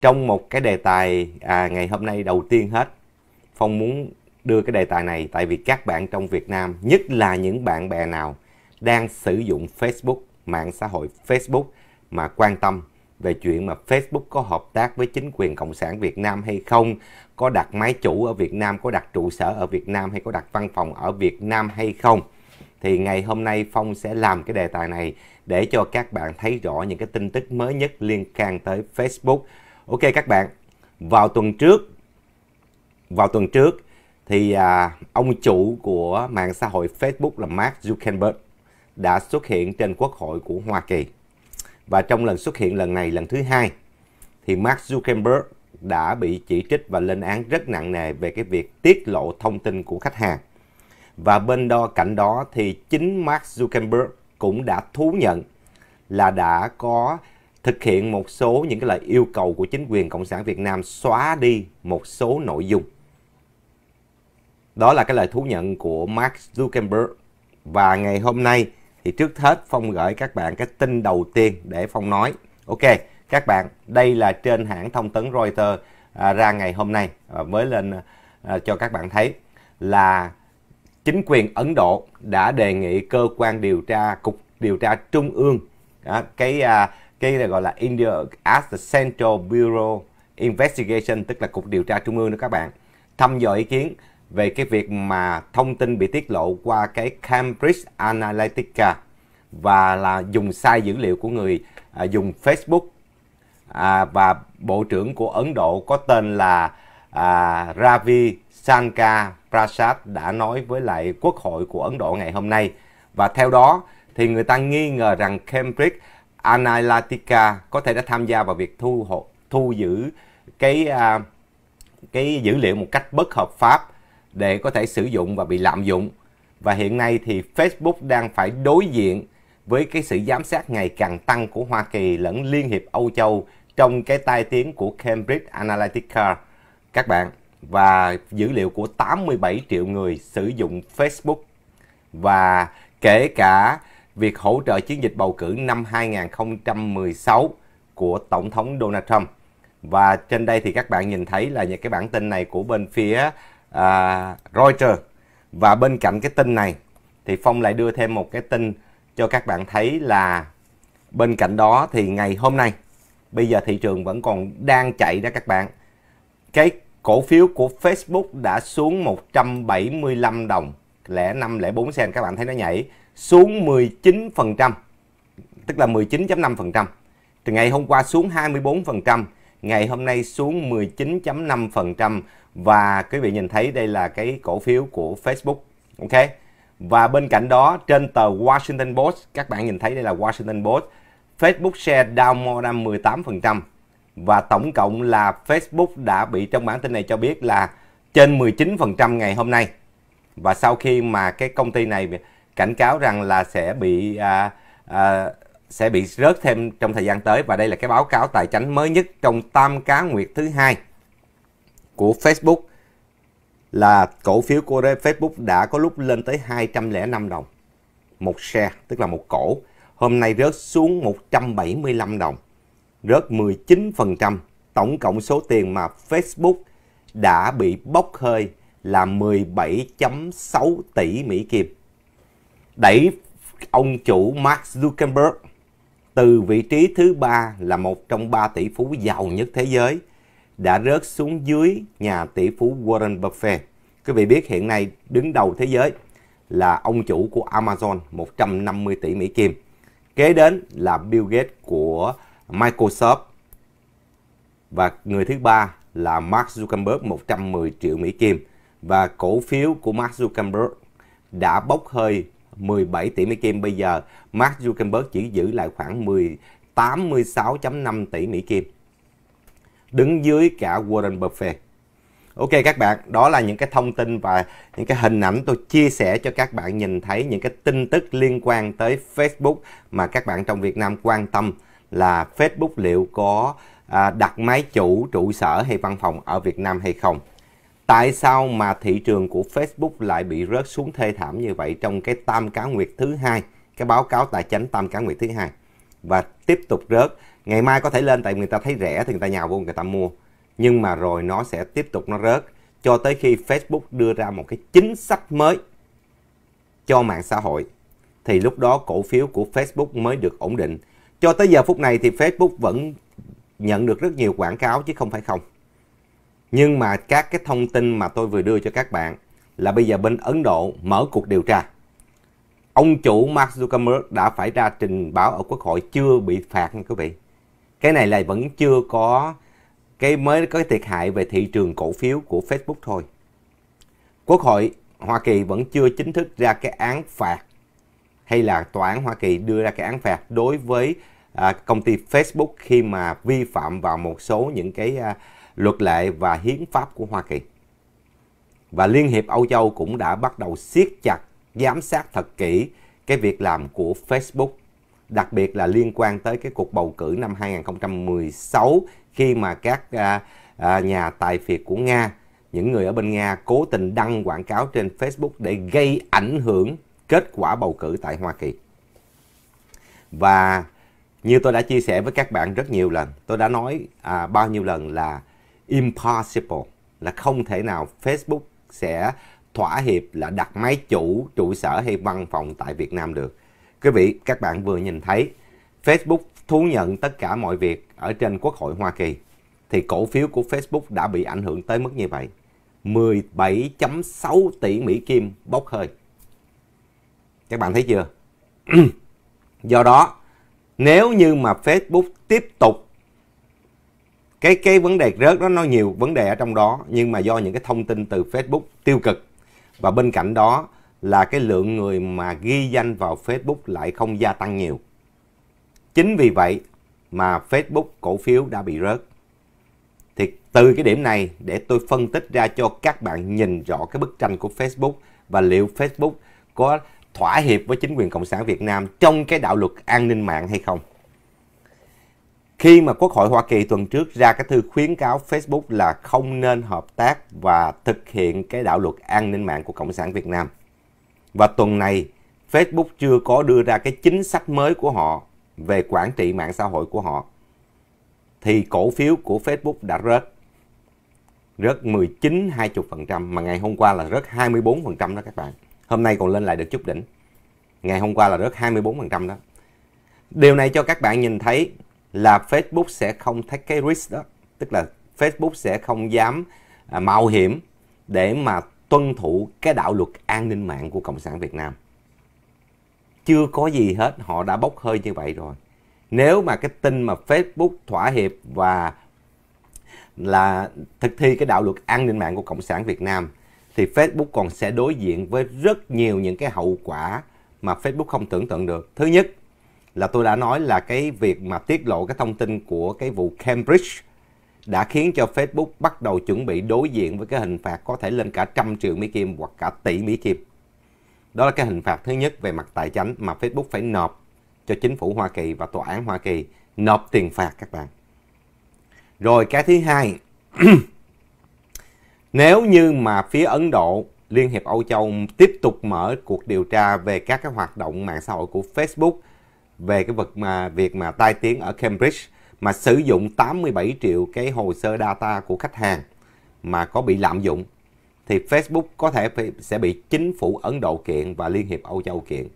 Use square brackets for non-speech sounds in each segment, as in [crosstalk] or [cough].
trong một cái đề tài à, ngày hôm nay đầu tiên hết phong muốn đưa cái đề tài này tại vì các bạn trong việt nam nhất là những bạn bè nào đang sử dụng facebook mạng xã hội facebook mà quan tâm về chuyện mà facebook có hợp tác với chính quyền cộng sản việt nam hay không có đặt máy chủ ở việt nam có đặt trụ sở ở việt nam hay có đặt văn phòng ở việt nam hay không thì ngày hôm nay phong sẽ làm cái đề tài này để cho các bạn thấy rõ những cái tin tức mới nhất liên can tới facebook Ok các bạn, vào tuần trước, vào tuần trước thì à, ông chủ của mạng xã hội Facebook là Mark Zuckerberg đã xuất hiện trên Quốc hội của Hoa Kỳ. Và trong lần xuất hiện lần này, lần thứ hai, thì Mark Zuckerberg đã bị chỉ trích và lên án rất nặng nề về cái việc tiết lộ thông tin của khách hàng. Và bên đo cạnh đó thì chính Mark Zuckerberg cũng đã thú nhận là đã có thực hiện một số những cái lời yêu cầu của chính quyền Cộng sản Việt Nam xóa đi một số nội dung. Đó là cái lời thú nhận của Mark Zuckerberg. Và ngày hôm nay thì trước hết Phong gửi các bạn cái tin đầu tiên để Phong nói. Ok, các bạn, đây là trên hãng thông tấn Reuters à, ra ngày hôm nay à, mới lên à, cho các bạn thấy là chính quyền Ấn Độ đã đề nghị cơ quan điều tra cục điều tra trung ương à, cái à, cái này gọi là India as the Central Bureau Investigation tức là cục điều tra trung ương đó các bạn thăm dò ý kiến về cái việc mà thông tin bị tiết lộ qua cái Cambridge Analytica và là dùng sai dữ liệu của người à, dùng Facebook à, và bộ trưởng của Ấn Độ có tên là à, Ravi Shankar Prasad đã nói với lại Quốc hội của Ấn Độ ngày hôm nay và theo đó thì người ta nghi ngờ rằng Cambridge Analytica có thể đã tham gia vào việc thu hộ, thu giữ cái à, cái dữ liệu một cách bất hợp pháp để có thể sử dụng và bị lạm dụng. Và hiện nay thì Facebook đang phải đối diện với cái sự giám sát ngày càng tăng của Hoa Kỳ lẫn Liên hiệp Âu Châu trong cái tai tiếng của Cambridge Analytica các bạn và dữ liệu của 87 triệu người sử dụng Facebook và kể cả việc hỗ trợ chiến dịch bầu cử năm 2016 của Tổng thống Donald Trump. Và trên đây thì các bạn nhìn thấy là những cái bản tin này của bên phía uh, Reuters. Và bên cạnh cái tin này thì Phong lại đưa thêm một cái tin cho các bạn thấy là bên cạnh đó thì ngày hôm nay bây giờ thị trường vẫn còn đang chạy đó các bạn. Cái cổ phiếu của Facebook đã xuống 175 đồng lẻ 5 lẻ 4 sen các bạn thấy nó nhảy xuống 19%, tức là 19.5%. Từ ngày hôm qua xuống 24%, ngày hôm nay xuống 19.5% và quý vị nhìn thấy đây là cái cổ phiếu của Facebook. Ok. Và bên cạnh đó trên tờ Washington Post, các bạn nhìn thấy đây là Washington Post, Facebook share down more than 18% và tổng cộng là Facebook đã bị trong bản tin này cho biết là trên 19% ngày hôm nay. Và sau khi mà cái công ty này cảnh cáo rằng là sẽ bị à, à, sẽ bị rớt thêm trong thời gian tới và đây là cái báo cáo tài chính mới nhất trong tam cá nguyệt thứ hai của Facebook là cổ phiếu của Facebook đã có lúc lên tới 205 đồng một xe tức là một cổ hôm nay rớt xuống 175 đồng rớt 19% tổng cộng số tiền mà Facebook đã bị bốc hơi là 17.6 tỷ Mỹ Kim đẩy ông chủ Mark Zuckerberg từ vị trí thứ ba là một trong ba tỷ phú giàu nhất thế giới đã rớt xuống dưới nhà tỷ phú Warren Buffett. Quý vị biết hiện nay đứng đầu thế giới là ông chủ của Amazon 150 tỷ Mỹ Kim. Kế đến là Bill Gates của Microsoft. Và người thứ ba là Mark Zuckerberg 110 triệu Mỹ Kim. Và cổ phiếu của Mark Zuckerberg đã bốc hơi 17 tỷ Mỹ Kim bây giờ Mark Zuckerberg chỉ giữ lại khoảng 10 86.5 tỷ Mỹ Kim đứng dưới cả Warren Buffett. Ok các bạn, đó là những cái thông tin và những cái hình ảnh tôi chia sẻ cho các bạn nhìn thấy những cái tin tức liên quan tới Facebook mà các bạn trong Việt Nam quan tâm là Facebook liệu có à, đặt máy chủ trụ sở hay văn phòng ở Việt Nam hay không tại sao mà thị trường của Facebook lại bị rớt xuống thê thảm như vậy trong cái tam cá nguyệt thứ hai, cái báo cáo tài chính tam cá nguyệt thứ hai và tiếp tục rớt. Ngày mai có thể lên tại người ta thấy rẻ thì người ta nhào vô người ta mua. Nhưng mà rồi nó sẽ tiếp tục nó rớt cho tới khi Facebook đưa ra một cái chính sách mới cho mạng xã hội thì lúc đó cổ phiếu của Facebook mới được ổn định. Cho tới giờ phút này thì Facebook vẫn nhận được rất nhiều quảng cáo chứ không phải không. Nhưng mà các cái thông tin mà tôi vừa đưa cho các bạn là bây giờ bên Ấn Độ mở cuộc điều tra. Ông chủ Mark Zuckerberg đã phải ra trình báo ở Quốc hội chưa bị phạt nha quý vị. Cái này là vẫn chưa có cái mới có cái thiệt hại về thị trường cổ phiếu của Facebook thôi. Quốc hội Hoa Kỳ vẫn chưa chính thức ra cái án phạt hay là tòa án Hoa Kỳ đưa ra cái án phạt đối với à, công ty Facebook khi mà vi phạm vào một số những cái à, luật lệ và hiến pháp của Hoa Kỳ. Và Liên hiệp Âu Châu cũng đã bắt đầu siết chặt, giám sát thật kỹ cái việc làm của Facebook, đặc biệt là liên quan tới cái cuộc bầu cử năm 2016 khi mà các à, à, nhà tài phiệt của Nga, những người ở bên Nga cố tình đăng quảng cáo trên Facebook để gây ảnh hưởng kết quả bầu cử tại Hoa Kỳ. Và như tôi đã chia sẻ với các bạn rất nhiều lần, tôi đã nói à, bao nhiêu lần là impossible là không thể nào Facebook sẽ thỏa hiệp là đặt máy chủ trụ sở hay văn phòng tại Việt Nam được. Quý vị, các bạn vừa nhìn thấy Facebook thú nhận tất cả mọi việc ở trên Quốc hội Hoa Kỳ thì cổ phiếu của Facebook đã bị ảnh hưởng tới mức như vậy. 17.6 tỷ Mỹ Kim bốc hơi. Các bạn thấy chưa? [clears throat] Do đó, nếu như mà Facebook tiếp tục cái cái vấn đề rớt đó nó nhiều vấn đề ở trong đó nhưng mà do những cái thông tin từ Facebook tiêu cực và bên cạnh đó là cái lượng người mà ghi danh vào Facebook lại không gia tăng nhiều. Chính vì vậy mà Facebook cổ phiếu đã bị rớt. Thì từ cái điểm này để tôi phân tích ra cho các bạn nhìn rõ cái bức tranh của Facebook và liệu Facebook có thỏa hiệp với chính quyền Cộng sản Việt Nam trong cái đạo luật an ninh mạng hay không khi mà Quốc hội Hoa Kỳ tuần trước ra cái thư khuyến cáo Facebook là không nên hợp tác và thực hiện cái đạo luật an ninh mạng của Cộng sản Việt Nam. Và tuần này, Facebook chưa có đưa ra cái chính sách mới của họ về quản trị mạng xã hội của họ. Thì cổ phiếu của Facebook đã rớt. Rớt 19, 20% mà ngày hôm qua là rớt 24% đó các bạn. Hôm nay còn lên lại được chút đỉnh. Ngày hôm qua là rớt 24% đó. Điều này cho các bạn nhìn thấy là Facebook sẽ không take cái risk đó tức là Facebook sẽ không dám à, mạo hiểm để mà tuân thủ cái đạo luật an ninh mạng của cộng sản Việt Nam chưa có gì hết họ đã bốc hơi như vậy rồi nếu mà cái tin mà Facebook thỏa hiệp và là thực thi cái đạo luật an ninh mạng của cộng sản Việt Nam thì Facebook còn sẽ đối diện với rất nhiều những cái hậu quả mà Facebook không tưởng tượng được. Thứ nhất là tôi đã nói là cái việc mà tiết lộ cái thông tin của cái vụ Cambridge đã khiến cho Facebook bắt đầu chuẩn bị đối diện với cái hình phạt có thể lên cả trăm triệu Mỹ Kim hoặc cả tỷ Mỹ Kim. Đó là cái hình phạt thứ nhất về mặt tài chính mà Facebook phải nộp cho chính phủ Hoa Kỳ và tòa án Hoa Kỳ nộp tiền phạt các bạn. Rồi cái thứ hai, [clears throat] nếu như mà phía Ấn Độ, Liên hiệp Âu Châu tiếp tục mở cuộc điều tra về các cái hoạt động mạng xã hội của Facebook về cái vật mà việc mà tai tiếng ở Cambridge mà sử dụng 87 triệu cái hồ sơ data của khách hàng mà có bị lạm dụng thì Facebook có thể sẽ bị chính phủ Ấn Độ kiện và Liên hiệp Âu Châu kiện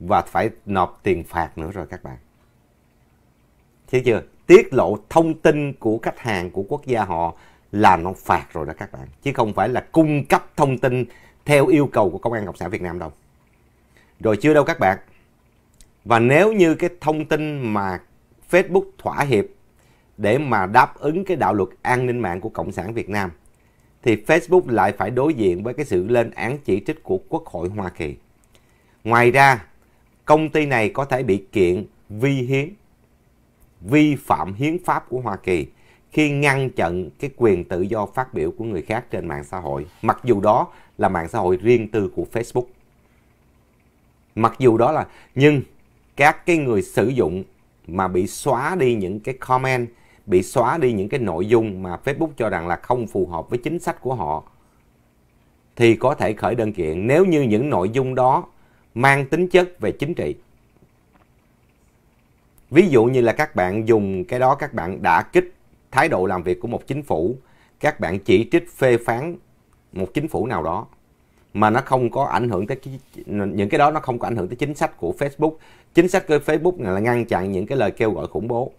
và phải nộp tiền phạt nữa rồi các bạn. Thấy chưa? Tiết lộ thông tin của khách hàng của quốc gia họ là nó phạt rồi đó các bạn. Chứ không phải là cung cấp thông tin theo yêu cầu của Công an Cộng sản Việt Nam đâu. Rồi chưa đâu các bạn. Và nếu như cái thông tin mà Facebook thỏa hiệp để mà đáp ứng cái đạo luật an ninh mạng của Cộng sản Việt Nam thì Facebook lại phải đối diện với cái sự lên án chỉ trích của Quốc hội Hoa Kỳ. Ngoài ra, công ty này có thể bị kiện vi hiến, vi phạm hiến pháp của Hoa Kỳ khi ngăn chặn cái quyền tự do phát biểu của người khác trên mạng xã hội, mặc dù đó là mạng xã hội riêng tư của Facebook. Mặc dù đó là nhưng các cái người sử dụng mà bị xóa đi những cái comment, bị xóa đi những cái nội dung mà Facebook cho rằng là không phù hợp với chính sách của họ thì có thể khởi đơn kiện nếu như những nội dung đó mang tính chất về chính trị. Ví dụ như là các bạn dùng cái đó các bạn đã kích thái độ làm việc của một chính phủ, các bạn chỉ trích phê phán một chính phủ nào đó mà nó không có ảnh hưởng tới những cái đó nó không có ảnh hưởng tới chính sách của Facebook chính sách của Facebook này là ngăn chặn những cái lời kêu gọi khủng bố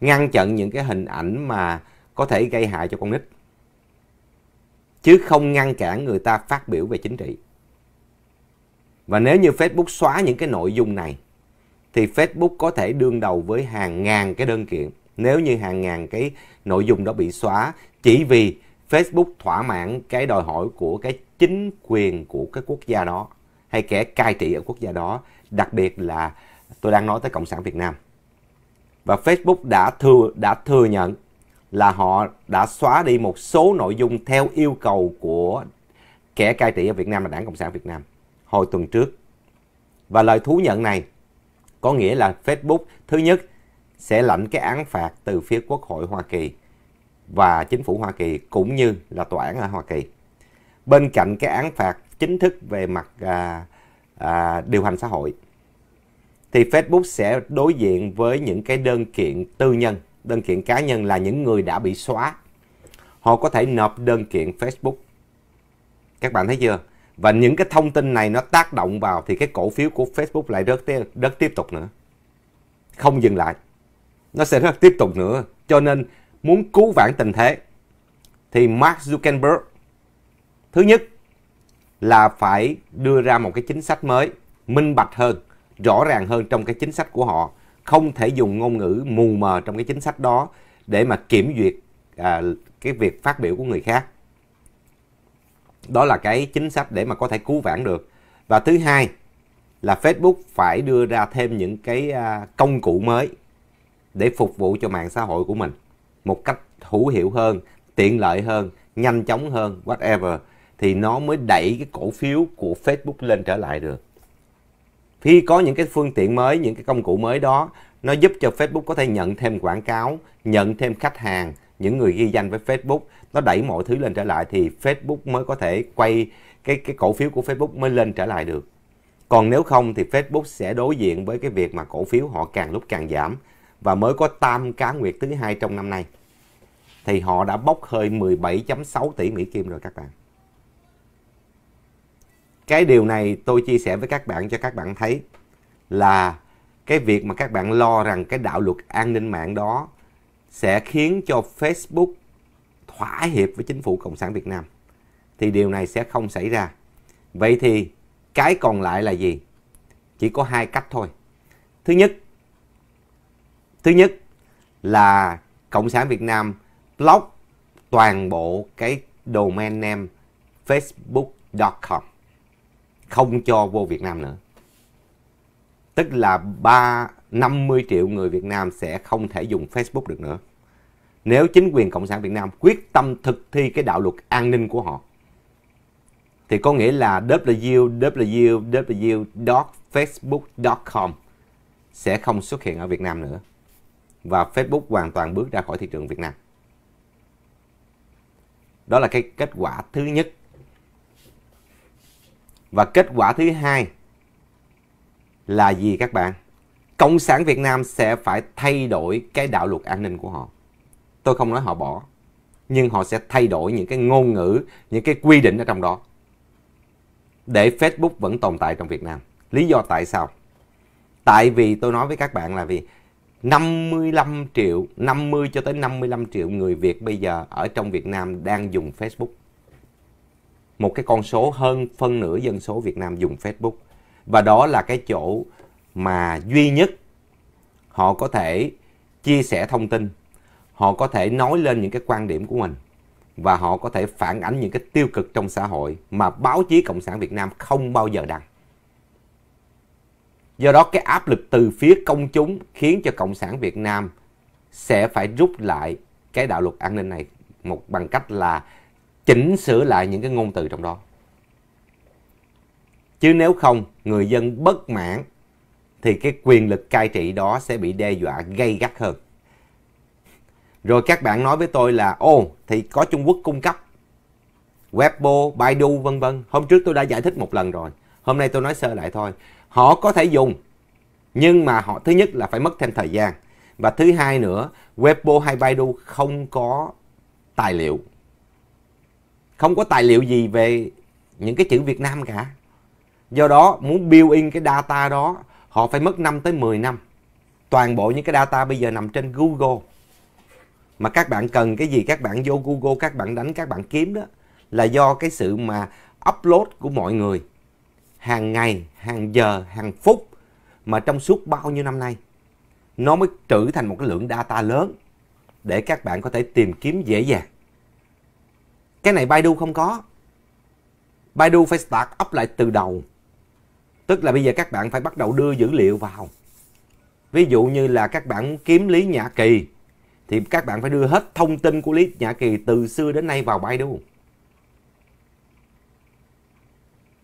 ngăn chặn những cái hình ảnh mà có thể gây hại cho con nít chứ không ngăn cản người ta phát biểu về chính trị và nếu như Facebook xóa những cái nội dung này thì Facebook có thể đương đầu với hàng ngàn cái đơn kiện nếu như hàng ngàn cái nội dung đó bị xóa chỉ vì Facebook thỏa mãn cái đòi hỏi của cái chính quyền của cái quốc gia đó hay kẻ cai trị ở quốc gia đó đặc biệt là tôi đang nói tới cộng sản Việt Nam và Facebook đã thừa đã thừa nhận là họ đã xóa đi một số nội dung theo yêu cầu của kẻ cai trị ở Việt Nam là Đảng Cộng sản Việt Nam hồi tuần trước. Và lời thú nhận này có nghĩa là Facebook thứ nhất sẽ lãnh cái án phạt từ phía Quốc hội Hoa Kỳ và chính phủ Hoa Kỳ cũng như là tòa án ở Hoa Kỳ. Bên cạnh cái án phạt chính thức về mặt à, à, điều hành xã hội thì Facebook sẽ đối diện với những cái đơn kiện tư nhân, đơn kiện cá nhân là những người đã bị xóa. Họ có thể nộp đơn kiện Facebook. Các bạn thấy chưa? Và những cái thông tin này nó tác động vào thì cái cổ phiếu của Facebook lại rớt, rớt tiếp tục nữa. Không dừng lại. Nó sẽ rớt tiếp tục nữa. Cho nên muốn cứu vãn tình thế thì Mark Zuckerberg thứ nhất là phải đưa ra một cái chính sách mới minh bạch hơn rõ ràng hơn trong cái chính sách của họ không thể dùng ngôn ngữ mù mờ trong cái chính sách đó để mà kiểm duyệt à, cái việc phát biểu của người khác đó là cái chính sách để mà có thể cứu vãn được và thứ hai là Facebook phải đưa ra thêm những cái à, công cụ mới để phục vụ cho mạng xã hội của mình một cách hữu hiệu hơn tiện lợi hơn nhanh chóng hơn whatever thì nó mới đẩy cái cổ phiếu của Facebook lên trở lại được khi có những cái phương tiện mới những cái công cụ mới đó nó giúp cho Facebook có thể nhận thêm quảng cáo nhận thêm khách hàng những người ghi danh với Facebook nó đẩy mọi thứ lên trở lại thì Facebook mới có thể quay cái cái cổ phiếu của Facebook mới lên trở lại được còn nếu không thì Facebook sẽ đối diện với cái việc mà cổ phiếu họ càng lúc càng giảm và mới có tam cá nguyệt thứ hai trong năm nay thì họ đã bốc hơi 17.6 tỷ Mỹ Kim rồi các bạn cái điều này tôi chia sẻ với các bạn cho các bạn thấy là cái việc mà các bạn lo rằng cái đạo luật an ninh mạng đó sẽ khiến cho Facebook thỏa hiệp với chính phủ Cộng sản Việt Nam thì điều này sẽ không xảy ra. Vậy thì cái còn lại là gì? Chỉ có hai cách thôi. Thứ nhất Thứ nhất là Cộng sản Việt Nam block toàn bộ cái domain name facebook.com không cho vô Việt Nam nữa. Tức là 3, 50 triệu người Việt Nam sẽ không thể dùng Facebook được nữa. Nếu chính quyền Cộng sản Việt Nam quyết tâm thực thi cái đạo luật an ninh của họ. Thì có nghĩa là www.facebook.com sẽ không xuất hiện ở Việt Nam nữa. Và Facebook hoàn toàn bước ra khỏi thị trường Việt Nam. Đó là cái kết quả thứ nhất và kết quả thứ hai là gì các bạn? Cộng sản Việt Nam sẽ phải thay đổi cái đạo luật an ninh của họ. Tôi không nói họ bỏ, nhưng họ sẽ thay đổi những cái ngôn ngữ, những cái quy định ở trong đó. Để Facebook vẫn tồn tại trong Việt Nam. Lý do tại sao? Tại vì tôi nói với các bạn là vì 55 triệu, 50 cho tới 55 triệu người Việt bây giờ ở trong Việt Nam đang dùng Facebook một cái con số hơn phân nửa dân số Việt Nam dùng Facebook và đó là cái chỗ mà duy nhất họ có thể chia sẻ thông tin, họ có thể nói lên những cái quan điểm của mình và họ có thể phản ánh những cái tiêu cực trong xã hội mà báo chí cộng sản Việt Nam không bao giờ đăng. Do đó cái áp lực từ phía công chúng khiến cho cộng sản Việt Nam sẽ phải rút lại cái đạo luật an ninh này một bằng cách là chỉnh sửa lại những cái ngôn từ trong đó. Chứ nếu không, người dân bất mãn thì cái quyền lực cai trị đó sẽ bị đe dọa gây gắt hơn. Rồi các bạn nói với tôi là ô thì có Trung Quốc cung cấp Weibo, Baidu vân vân. Hôm trước tôi đã giải thích một lần rồi. Hôm nay tôi nói sơ lại thôi. Họ có thể dùng nhưng mà họ thứ nhất là phải mất thêm thời gian và thứ hai nữa Weibo hay Baidu không có tài liệu không có tài liệu gì về những cái chữ Việt Nam cả. Do đó muốn build in cái data đó họ phải mất 5 tới 10 năm. Toàn bộ những cái data bây giờ nằm trên Google. Mà các bạn cần cái gì các bạn vô Google các bạn đánh các bạn kiếm đó là do cái sự mà upload của mọi người hàng ngày, hàng giờ, hàng phút mà trong suốt bao nhiêu năm nay nó mới trở thành một cái lượng data lớn để các bạn có thể tìm kiếm dễ dàng. Cái này Baidu không có. Baidu phải start up lại từ đầu. Tức là bây giờ các bạn phải bắt đầu đưa dữ liệu vào. Ví dụ như là các bạn kiếm Lý Nhã Kỳ thì các bạn phải đưa hết thông tin của Lý Nhã Kỳ từ xưa đến nay vào Baidu.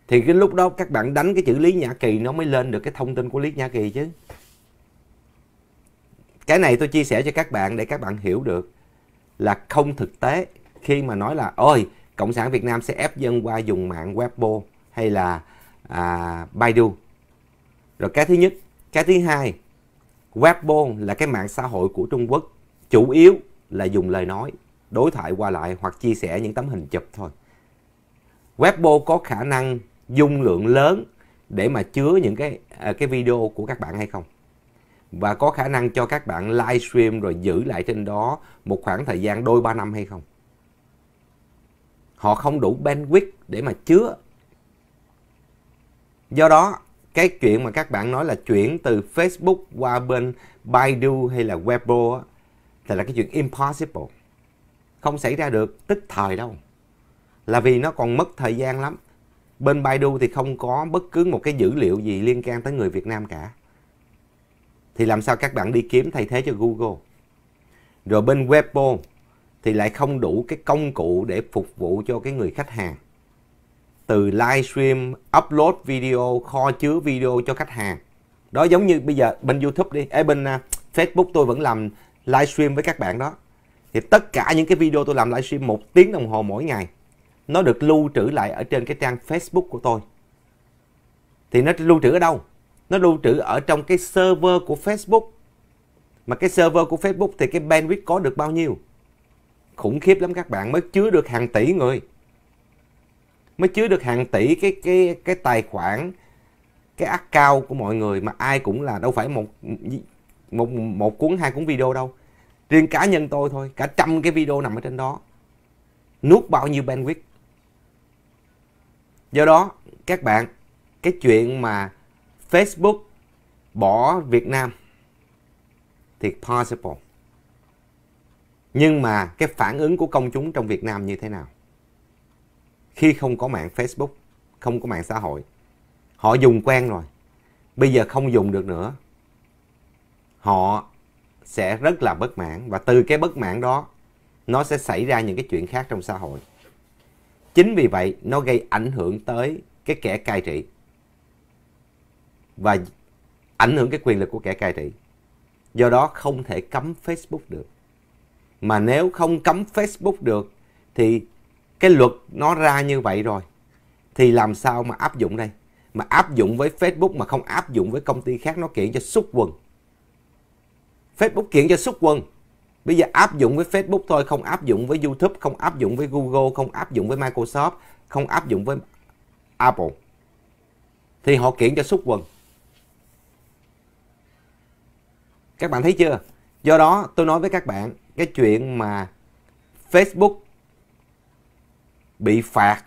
Thì cái lúc đó các bạn đánh cái chữ Lý Nhã Kỳ nó mới lên được cái thông tin của Lý Nhã Kỳ chứ. Cái này tôi chia sẻ cho các bạn để các bạn hiểu được là không thực tế khi mà nói là ôi cộng sản Việt Nam sẽ ép dân qua dùng mạng Weibo hay là à, Baidu rồi cái thứ nhất cái thứ hai Weibo là cái mạng xã hội của Trung Quốc chủ yếu là dùng lời nói đối thoại qua lại hoặc chia sẻ những tấm hình chụp thôi Weibo có khả năng dung lượng lớn để mà chứa những cái à, cái video của các bạn hay không và có khả năng cho các bạn livestream rồi giữ lại trên đó một khoảng thời gian đôi ba năm hay không họ không đủ bandwidth để mà chứa do đó cái chuyện mà các bạn nói là chuyển từ Facebook qua bên Baidu hay là Weibo thì là cái chuyện impossible không xảy ra được tức thời đâu là vì nó còn mất thời gian lắm bên Baidu thì không có bất cứ một cái dữ liệu gì liên quan tới người Việt Nam cả thì làm sao các bạn đi kiếm thay thế cho Google rồi bên Weibo thì lại không đủ cái công cụ để phục vụ cho cái người khách hàng. Từ livestream, upload video, kho chứa video cho khách hàng. Đó giống như bây giờ bên YouTube đi, ở bên à, Facebook tôi vẫn làm livestream với các bạn đó. Thì tất cả những cái video tôi làm livestream một tiếng đồng hồ mỗi ngày nó được lưu trữ lại ở trên cái trang Facebook của tôi. Thì nó lưu trữ ở đâu? Nó lưu trữ ở trong cái server của Facebook. Mà cái server của Facebook thì cái bandwidth có được bao nhiêu? khủng khiếp lắm các bạn mới chứa được hàng tỷ người mới chứa được hàng tỷ cái cái cái tài khoản cái account của mọi người mà ai cũng là đâu phải một một một cuốn hai cuốn video đâu riêng cá nhân tôi thôi cả trăm cái video nằm ở trên đó nuốt bao nhiêu bandwidth do đó các bạn cái chuyện mà Facebook bỏ Việt Nam thì possible nhưng mà cái phản ứng của công chúng trong Việt Nam như thế nào khi không có mạng Facebook không có mạng xã hội họ dùng quen rồi bây giờ không dùng được nữa họ sẽ rất là bất mãn và từ cái bất mãn đó nó sẽ xảy ra những cái chuyện khác trong xã hội chính vì vậy nó gây ảnh hưởng tới cái kẻ cai trị và ảnh hưởng cái quyền lực của kẻ cai trị do đó không thể cấm facebook được mà nếu không cấm Facebook được thì cái luật nó ra như vậy rồi thì làm sao mà áp dụng đây mà áp dụng với Facebook mà không áp dụng với công ty khác nó kiện cho xúc quần Facebook kiện cho xúc quần bây giờ áp dụng với Facebook thôi không áp dụng với YouTube không áp dụng với Google không áp dụng với Microsoft không áp dụng với Apple thì họ kiện cho xúc quần các bạn thấy chưa do đó tôi nói với các bạn cái chuyện mà Facebook bị phạt,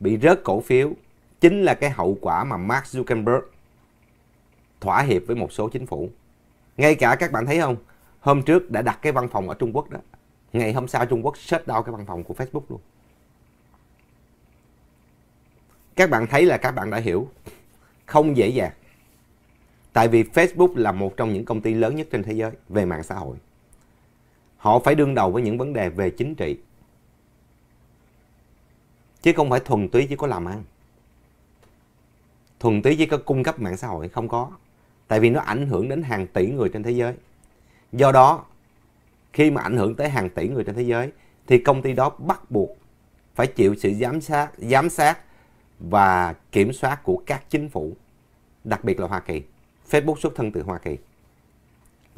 bị rớt cổ phiếu chính là cái hậu quả mà Mark Zuckerberg thỏa hiệp với một số chính phủ. Ngay cả các bạn thấy không, hôm trước đã đặt cái văn phòng ở Trung Quốc đó. Ngày hôm sau Trung Quốc shut down cái văn phòng của Facebook luôn. Các bạn thấy là các bạn đã hiểu, không dễ dàng. Tại vì Facebook là một trong những công ty lớn nhất trên thế giới về mạng xã hội. Họ phải đương đầu với những vấn đề về chính trị. Chứ không phải thuần túy chỉ có làm ăn. Thuần túy chỉ có cung cấp mạng xã hội, không có. Tại vì nó ảnh hưởng đến hàng tỷ người trên thế giới. Do đó, khi mà ảnh hưởng tới hàng tỷ người trên thế giới, thì công ty đó bắt buộc phải chịu sự giám sát, giám sát và kiểm soát của các chính phủ, đặc biệt là Hoa Kỳ. Facebook xuất thân từ Hoa Kỳ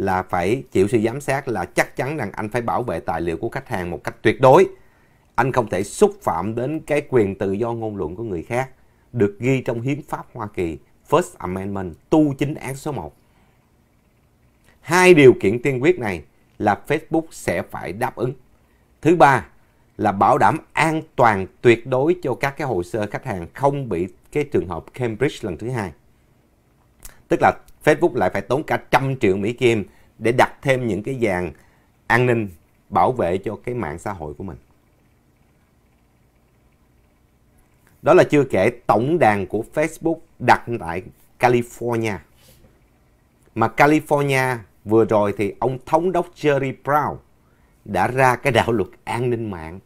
là phải chịu sự giám sát là chắc chắn rằng anh phải bảo vệ tài liệu của khách hàng một cách tuyệt đối. Anh không thể xúc phạm đến cái quyền tự do ngôn luận của người khác được ghi trong hiến pháp Hoa Kỳ First Amendment tu chính án số 1. Hai điều kiện tiên quyết này là Facebook sẽ phải đáp ứng. Thứ ba là bảo đảm an toàn tuyệt đối cho các cái hồ sơ khách hàng không bị cái trường hợp Cambridge lần thứ hai. Tức là Facebook lại phải tốn cả trăm triệu Mỹ Kim để đặt thêm những cái dàn an ninh bảo vệ cho cái mạng xã hội của mình. Đó là chưa kể tổng đàn của Facebook đặt tại California. Mà California vừa rồi thì ông thống đốc Jerry Brown đã ra cái đạo luật an ninh mạng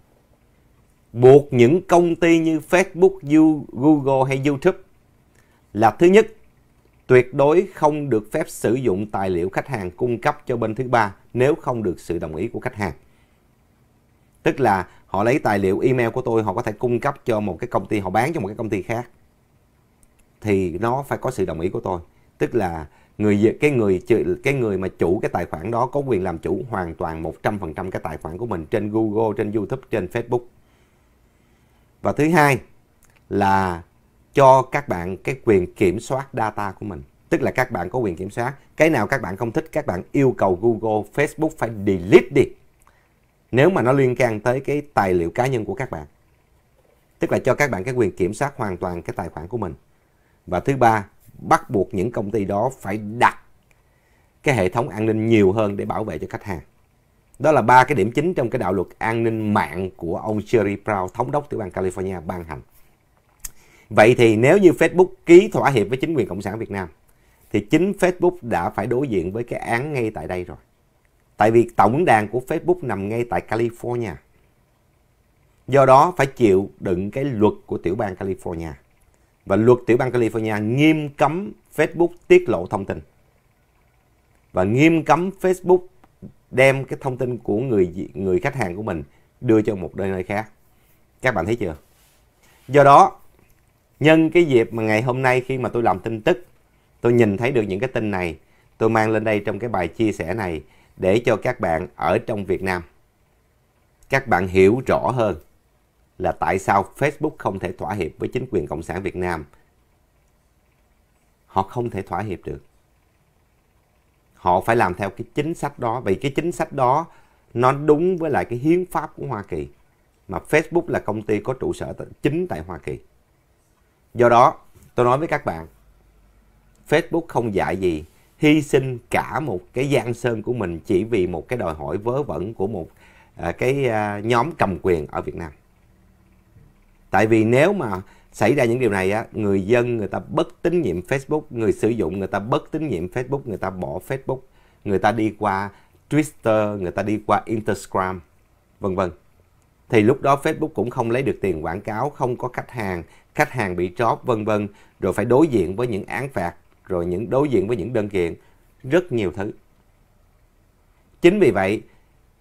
buộc những công ty như Facebook, Google hay YouTube là thứ nhất tuyệt đối không được phép sử dụng tài liệu khách hàng cung cấp cho bên thứ ba nếu không được sự đồng ý của khách hàng. Tức là họ lấy tài liệu email của tôi họ có thể cung cấp cho một cái công ty họ bán cho một cái công ty khác thì nó phải có sự đồng ý của tôi. Tức là người cái người cái người mà chủ cái tài khoản đó có quyền làm chủ hoàn toàn 100% cái tài khoản của mình trên Google, trên YouTube, trên Facebook. Và thứ hai là cho các bạn cái quyền kiểm soát data của mình. Tức là các bạn có quyền kiểm soát. Cái nào các bạn không thích, các bạn yêu cầu Google, Facebook phải delete đi. Nếu mà nó liên can tới cái tài liệu cá nhân của các bạn. Tức là cho các bạn cái quyền kiểm soát hoàn toàn cái tài khoản của mình. Và thứ ba, bắt buộc những công ty đó phải đặt cái hệ thống an ninh nhiều hơn để bảo vệ cho khách hàng. Đó là ba cái điểm chính trong cái đạo luật an ninh mạng của ông Jerry Brown, thống đốc tiểu bang California ban hành. Vậy thì nếu như Facebook ký thỏa hiệp với chính quyền Cộng sản Việt Nam thì chính Facebook đã phải đối diện với cái án ngay tại đây rồi. Tại vì tổng đàn của Facebook nằm ngay tại California. Do đó phải chịu đựng cái luật của tiểu bang California. Và luật tiểu bang California nghiêm cấm Facebook tiết lộ thông tin. Và nghiêm cấm Facebook đem cái thông tin của người người khách hàng của mình đưa cho một nơi khác. Các bạn thấy chưa? Do đó nhân cái dịp mà ngày hôm nay khi mà tôi làm tin tức tôi nhìn thấy được những cái tin này tôi mang lên đây trong cái bài chia sẻ này để cho các bạn ở trong Việt Nam các bạn hiểu rõ hơn là tại sao Facebook không thể thỏa hiệp với chính quyền Cộng sản Việt Nam. Họ không thể thỏa hiệp được. Họ phải làm theo cái chính sách đó. Vì cái chính sách đó nó đúng với lại cái hiến pháp của Hoa Kỳ. Mà Facebook là công ty có trụ sở chính tại Hoa Kỳ. Do đó, tôi nói với các bạn, Facebook không dạy gì hy sinh cả một cái gian sơn của mình chỉ vì một cái đòi hỏi vớ vẩn của một à, cái à, nhóm cầm quyền ở Việt Nam. Tại vì nếu mà xảy ra những điều này á, người dân người ta bất tín nhiệm Facebook, người sử dụng người ta bất tín nhiệm Facebook, người ta bỏ Facebook, người ta đi qua Twitter, người ta đi qua Instagram, vân vân. Thì lúc đó Facebook cũng không lấy được tiền quảng cáo, không có khách hàng, khách hàng bị tróp vân vân rồi phải đối diện với những án phạt rồi những đối diện với những đơn kiện rất nhiều thứ chính vì vậy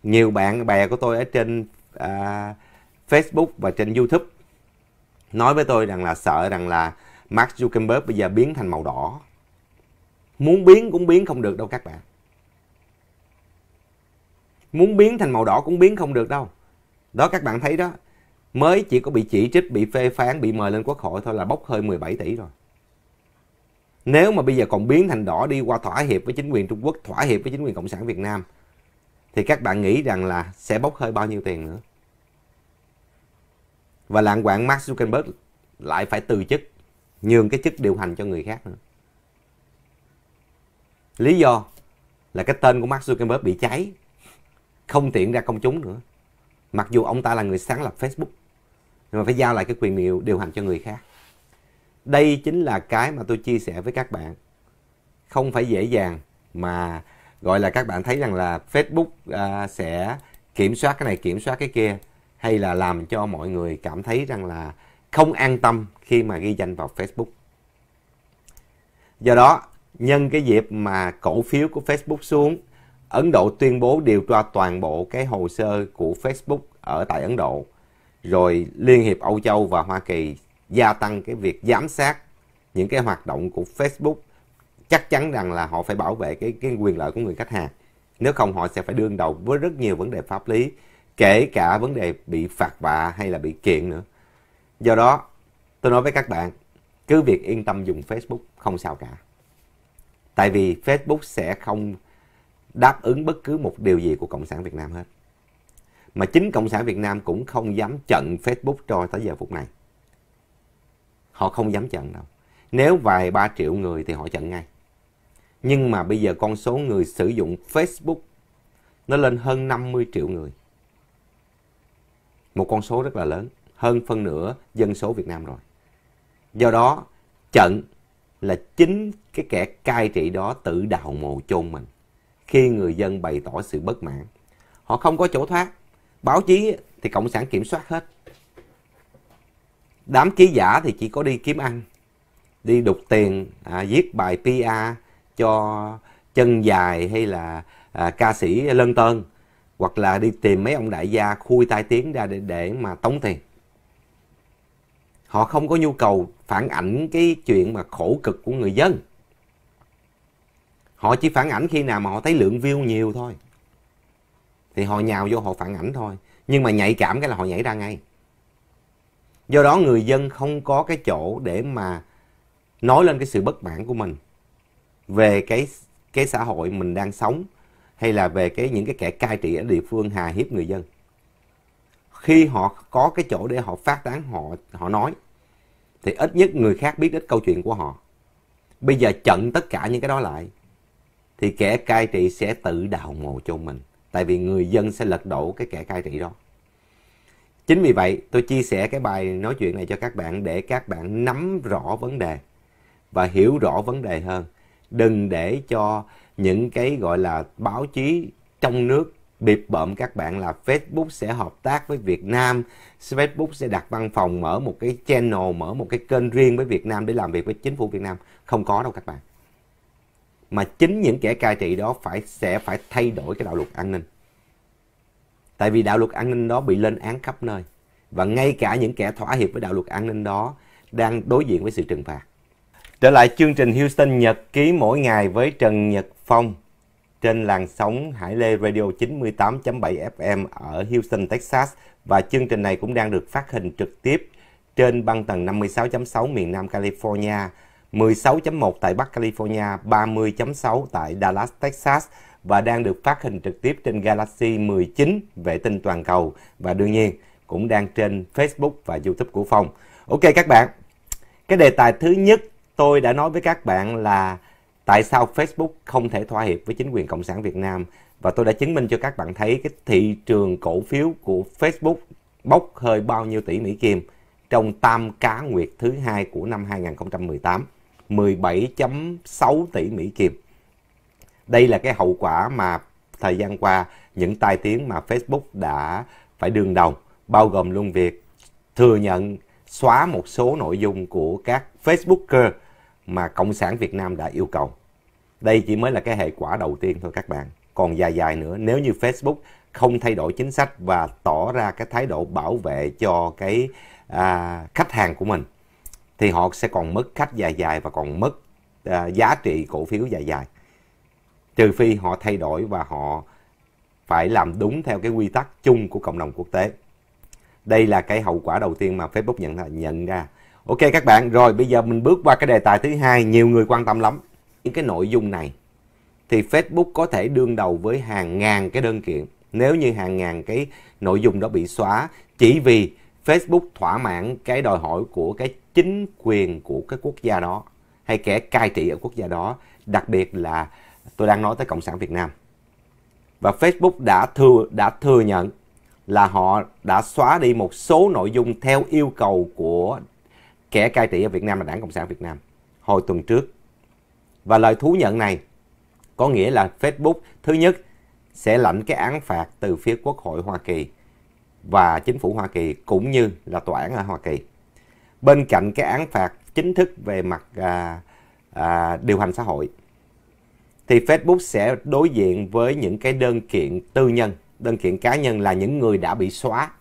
nhiều bạn bè của tôi ở trên à, Facebook và trên YouTube nói với tôi rằng là sợ rằng là Mark Zuckerberg bây giờ biến thành màu đỏ muốn biến cũng biến không được đâu các bạn muốn biến thành màu đỏ cũng biến không được đâu đó các bạn thấy đó mới chỉ có bị chỉ trích, bị phê phán, bị mời lên quốc hội thôi là bốc hơi 17 tỷ rồi. Nếu mà bây giờ còn biến thành đỏ đi qua thỏa hiệp với chính quyền Trung Quốc, thỏa hiệp với chính quyền Cộng sản Việt Nam, thì các bạn nghĩ rằng là sẽ bốc hơi bao nhiêu tiền nữa? Và lạng quản Mark Zuckerberg lại phải từ chức, nhường cái chức điều hành cho người khác nữa. Lý do là cái tên của Mark Zuckerberg bị cháy, không tiện ra công chúng nữa. Mặc dù ông ta là người sáng lập Facebook, nhưng mà phải giao lại cái quyền điều, điều hành cho người khác đây chính là cái mà tôi chia sẻ với các bạn không phải dễ dàng mà gọi là các bạn thấy rằng là facebook à, sẽ kiểm soát cái này kiểm soát cái kia hay là làm cho mọi người cảm thấy rằng là không an tâm khi mà ghi danh vào facebook do đó nhân cái dịp mà cổ phiếu của facebook xuống ấn độ tuyên bố điều tra toàn bộ cái hồ sơ của facebook ở tại ấn độ rồi Liên hiệp Âu Châu và Hoa Kỳ gia tăng cái việc giám sát những cái hoạt động của Facebook chắc chắn rằng là họ phải bảo vệ cái cái quyền lợi của người khách hàng nếu không họ sẽ phải đương đầu với rất nhiều vấn đề pháp lý kể cả vấn đề bị phạt bạ hay là bị kiện nữa do đó tôi nói với các bạn cứ việc yên tâm dùng Facebook không sao cả tại vì Facebook sẽ không đáp ứng bất cứ một điều gì của cộng sản Việt Nam hết mà chính Cộng sản Việt Nam cũng không dám chặn Facebook cho tới giờ phút này. Họ không dám chặn đâu. Nếu vài ba triệu người thì họ chặn ngay. Nhưng mà bây giờ con số người sử dụng Facebook nó lên hơn 50 triệu người. Một con số rất là lớn, hơn phân nửa dân số Việt Nam rồi. Do đó, trận là chính cái kẻ cai trị đó tự đào mồ chôn mình. Khi người dân bày tỏ sự bất mãn, họ không có chỗ thoát báo chí thì cộng sản kiểm soát hết đám ký giả thì chỉ có đi kiếm ăn đi đục tiền à, viết bài PR cho chân dài hay là à, ca sĩ lân tơn hoặc là đi tìm mấy ông đại gia khui tai tiếng ra để, để mà tống tiền họ không có nhu cầu phản ảnh cái chuyện mà khổ cực của người dân họ chỉ phản ảnh khi nào mà họ thấy lượng view nhiều thôi thì họ nhào vô họ phản ảnh thôi nhưng mà nhạy cảm cái là họ nhảy ra ngay do đó người dân không có cái chỗ để mà nói lên cái sự bất mãn của mình về cái cái xã hội mình đang sống hay là về cái những cái kẻ cai trị ở địa phương hà hiếp người dân khi họ có cái chỗ để họ phát tán họ họ nói thì ít nhất người khác biết đến câu chuyện của họ bây giờ chặn tất cả những cái đó lại thì kẻ cai trị sẽ tự đào mồ cho mình tại vì người dân sẽ lật đổ cái kẻ cai trị đó chính vì vậy tôi chia sẻ cái bài nói chuyện này cho các bạn để các bạn nắm rõ vấn đề và hiểu rõ vấn đề hơn đừng để cho những cái gọi là báo chí trong nước bịp bợm các bạn là Facebook sẽ hợp tác với Việt Nam, Facebook sẽ đặt văn phòng mở một cái channel, mở một cái kênh riêng với Việt Nam để làm việc với chính phủ Việt Nam. Không có đâu các bạn mà chính những kẻ cai trị đó phải sẽ phải thay đổi cái đạo luật an ninh. Tại vì đạo luật an ninh đó bị lên án khắp nơi và ngay cả những kẻ thỏa hiệp với đạo luật an ninh đó đang đối diện với sự trừng phạt. Trở lại chương trình Houston Nhật ký mỗi ngày với Trần Nhật Phong trên làn sóng Hải Lê Radio 98.7 FM ở Houston, Texas và chương trình này cũng đang được phát hình trực tiếp trên băng tầng 56.6 miền Nam California 16.1 tại Bắc California, 30.6 tại Dallas, Texas và đang được phát hình trực tiếp trên Galaxy 19 vệ tinh toàn cầu và đương nhiên cũng đang trên Facebook và YouTube của Phong. Ok các bạn, cái đề tài thứ nhất tôi đã nói với các bạn là tại sao Facebook không thể thỏa hiệp với chính quyền Cộng sản Việt Nam và tôi đã chứng minh cho các bạn thấy cái thị trường cổ phiếu của Facebook bốc hơi bao nhiêu tỷ Mỹ Kim trong tam cá nguyệt thứ hai của năm 2018. 17.6 tỷ Mỹ Kim. Đây là cái hậu quả mà thời gian qua những tai tiếng mà Facebook đã phải đương đầu, bao gồm luôn việc thừa nhận xóa một số nội dung của các Facebooker mà Cộng sản Việt Nam đã yêu cầu. Đây chỉ mới là cái hệ quả đầu tiên thôi các bạn. Còn dài dài nữa, nếu như Facebook không thay đổi chính sách và tỏ ra cái thái độ bảo vệ cho cái à, khách hàng của mình thì họ sẽ còn mất khách dài dài và còn mất uh, giá trị cổ phiếu dài dài. Trừ phi họ thay đổi và họ phải làm đúng theo cái quy tắc chung của cộng đồng quốc tế. Đây là cái hậu quả đầu tiên mà Facebook nhận nhận ra. Ok các bạn, rồi bây giờ mình bước qua cái đề tài thứ hai nhiều người quan tâm lắm. Những cái nội dung này thì Facebook có thể đương đầu với hàng ngàn cái đơn kiện nếu như hàng ngàn cái nội dung đó bị xóa chỉ vì Facebook thỏa mãn cái đòi hỏi của cái chính quyền của cái quốc gia đó hay kẻ cai trị ở quốc gia đó đặc biệt là tôi đang nói tới cộng sản Việt Nam và Facebook đã thừa đã thừa nhận là họ đã xóa đi một số nội dung theo yêu cầu của kẻ cai trị ở Việt Nam là Đảng Cộng sản Việt Nam hồi tuần trước và lời thú nhận này có nghĩa là Facebook thứ nhất sẽ lãnh cái án phạt từ phía Quốc hội Hoa Kỳ và chính phủ Hoa Kỳ cũng như là tòa án ở Hoa Kỳ bên cạnh cái án phạt chính thức về mặt à, à, điều hành xã hội thì Facebook sẽ đối diện với những cái đơn kiện tư nhân, đơn kiện cá nhân là những người đã bị xóa.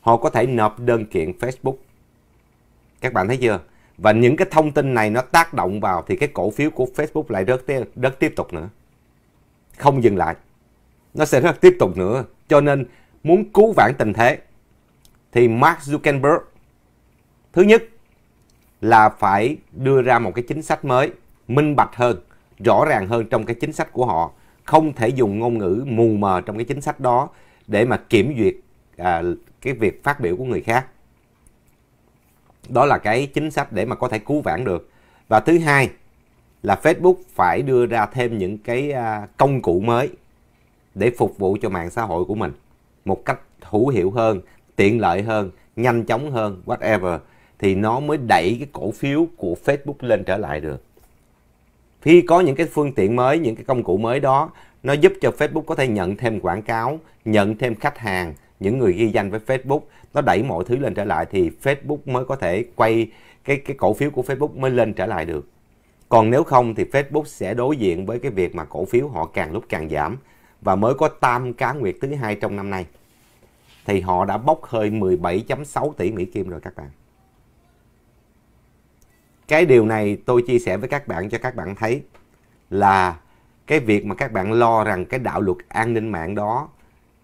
Họ có thể nộp đơn kiện Facebook. Các bạn thấy chưa? Và những cái thông tin này nó tác động vào thì cái cổ phiếu của Facebook lại rớt, rớt tiếp tục nữa. Không dừng lại. Nó sẽ rớt tiếp tục nữa. Cho nên muốn cứu vãn tình thế thì Mark Zuckerberg Thứ nhất là phải đưa ra một cái chính sách mới, minh bạch hơn, rõ ràng hơn trong cái chính sách của họ. Không thể dùng ngôn ngữ mù mờ trong cái chính sách đó để mà kiểm duyệt à, cái việc phát biểu của người khác. Đó là cái chính sách để mà có thể cứu vãn được. Và thứ hai là Facebook phải đưa ra thêm những cái à, công cụ mới để phục vụ cho mạng xã hội của mình một cách hữu hiệu hơn, tiện lợi hơn, nhanh chóng hơn, whatever thì nó mới đẩy cái cổ phiếu của Facebook lên trở lại được. Khi có những cái phương tiện mới, những cái công cụ mới đó, nó giúp cho Facebook có thể nhận thêm quảng cáo, nhận thêm khách hàng, những người ghi danh với Facebook, nó đẩy mọi thứ lên trở lại thì Facebook mới có thể quay cái cái cổ phiếu của Facebook mới lên trở lại được. Còn nếu không thì Facebook sẽ đối diện với cái việc mà cổ phiếu họ càng lúc càng giảm và mới có tam cá nguyệt thứ hai trong năm nay. Thì họ đã bốc hơi 17.6 tỷ Mỹ Kim rồi các bạn cái điều này tôi chia sẻ với các bạn cho các bạn thấy là cái việc mà các bạn lo rằng cái đạo luật an ninh mạng đó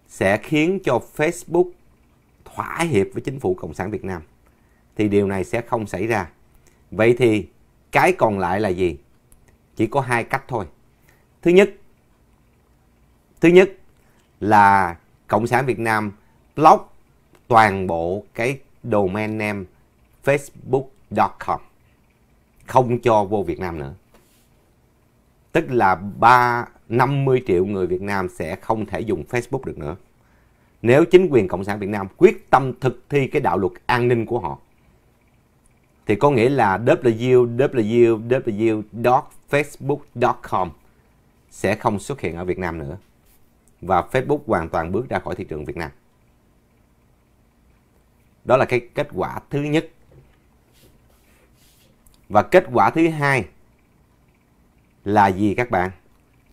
sẽ khiến cho Facebook thỏa hiệp với chính phủ Cộng sản Việt Nam thì điều này sẽ không xảy ra. Vậy thì cái còn lại là gì? Chỉ có hai cách thôi. Thứ nhất Thứ nhất là Cộng sản Việt Nam block toàn bộ cái domain name facebook.com không cho vô Việt Nam nữa. Tức là 3, 50 triệu người Việt Nam sẽ không thể dùng Facebook được nữa. Nếu chính quyền Cộng sản Việt Nam quyết tâm thực thi cái đạo luật an ninh của họ. Thì có nghĩa là www.facebook.com sẽ không xuất hiện ở Việt Nam nữa. Và Facebook hoàn toàn bước ra khỏi thị trường Việt Nam. Đó là cái kết quả thứ nhất và kết quả thứ hai là gì các bạn?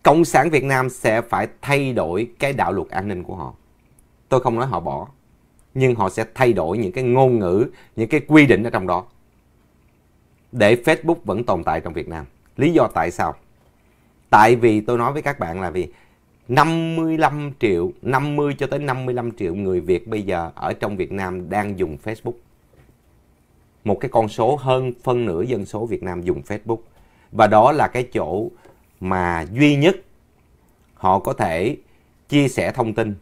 Cộng sản Việt Nam sẽ phải thay đổi cái đạo luật an ninh của họ. Tôi không nói họ bỏ, nhưng họ sẽ thay đổi những cái ngôn ngữ, những cái quy định ở trong đó. Để Facebook vẫn tồn tại trong Việt Nam. Lý do tại sao? Tại vì tôi nói với các bạn là vì 55 triệu, 50 cho tới 55 triệu người Việt bây giờ ở trong Việt Nam đang dùng Facebook một cái con số hơn phân nửa dân số Việt Nam dùng Facebook và đó là cái chỗ mà duy nhất họ có thể chia sẻ thông tin,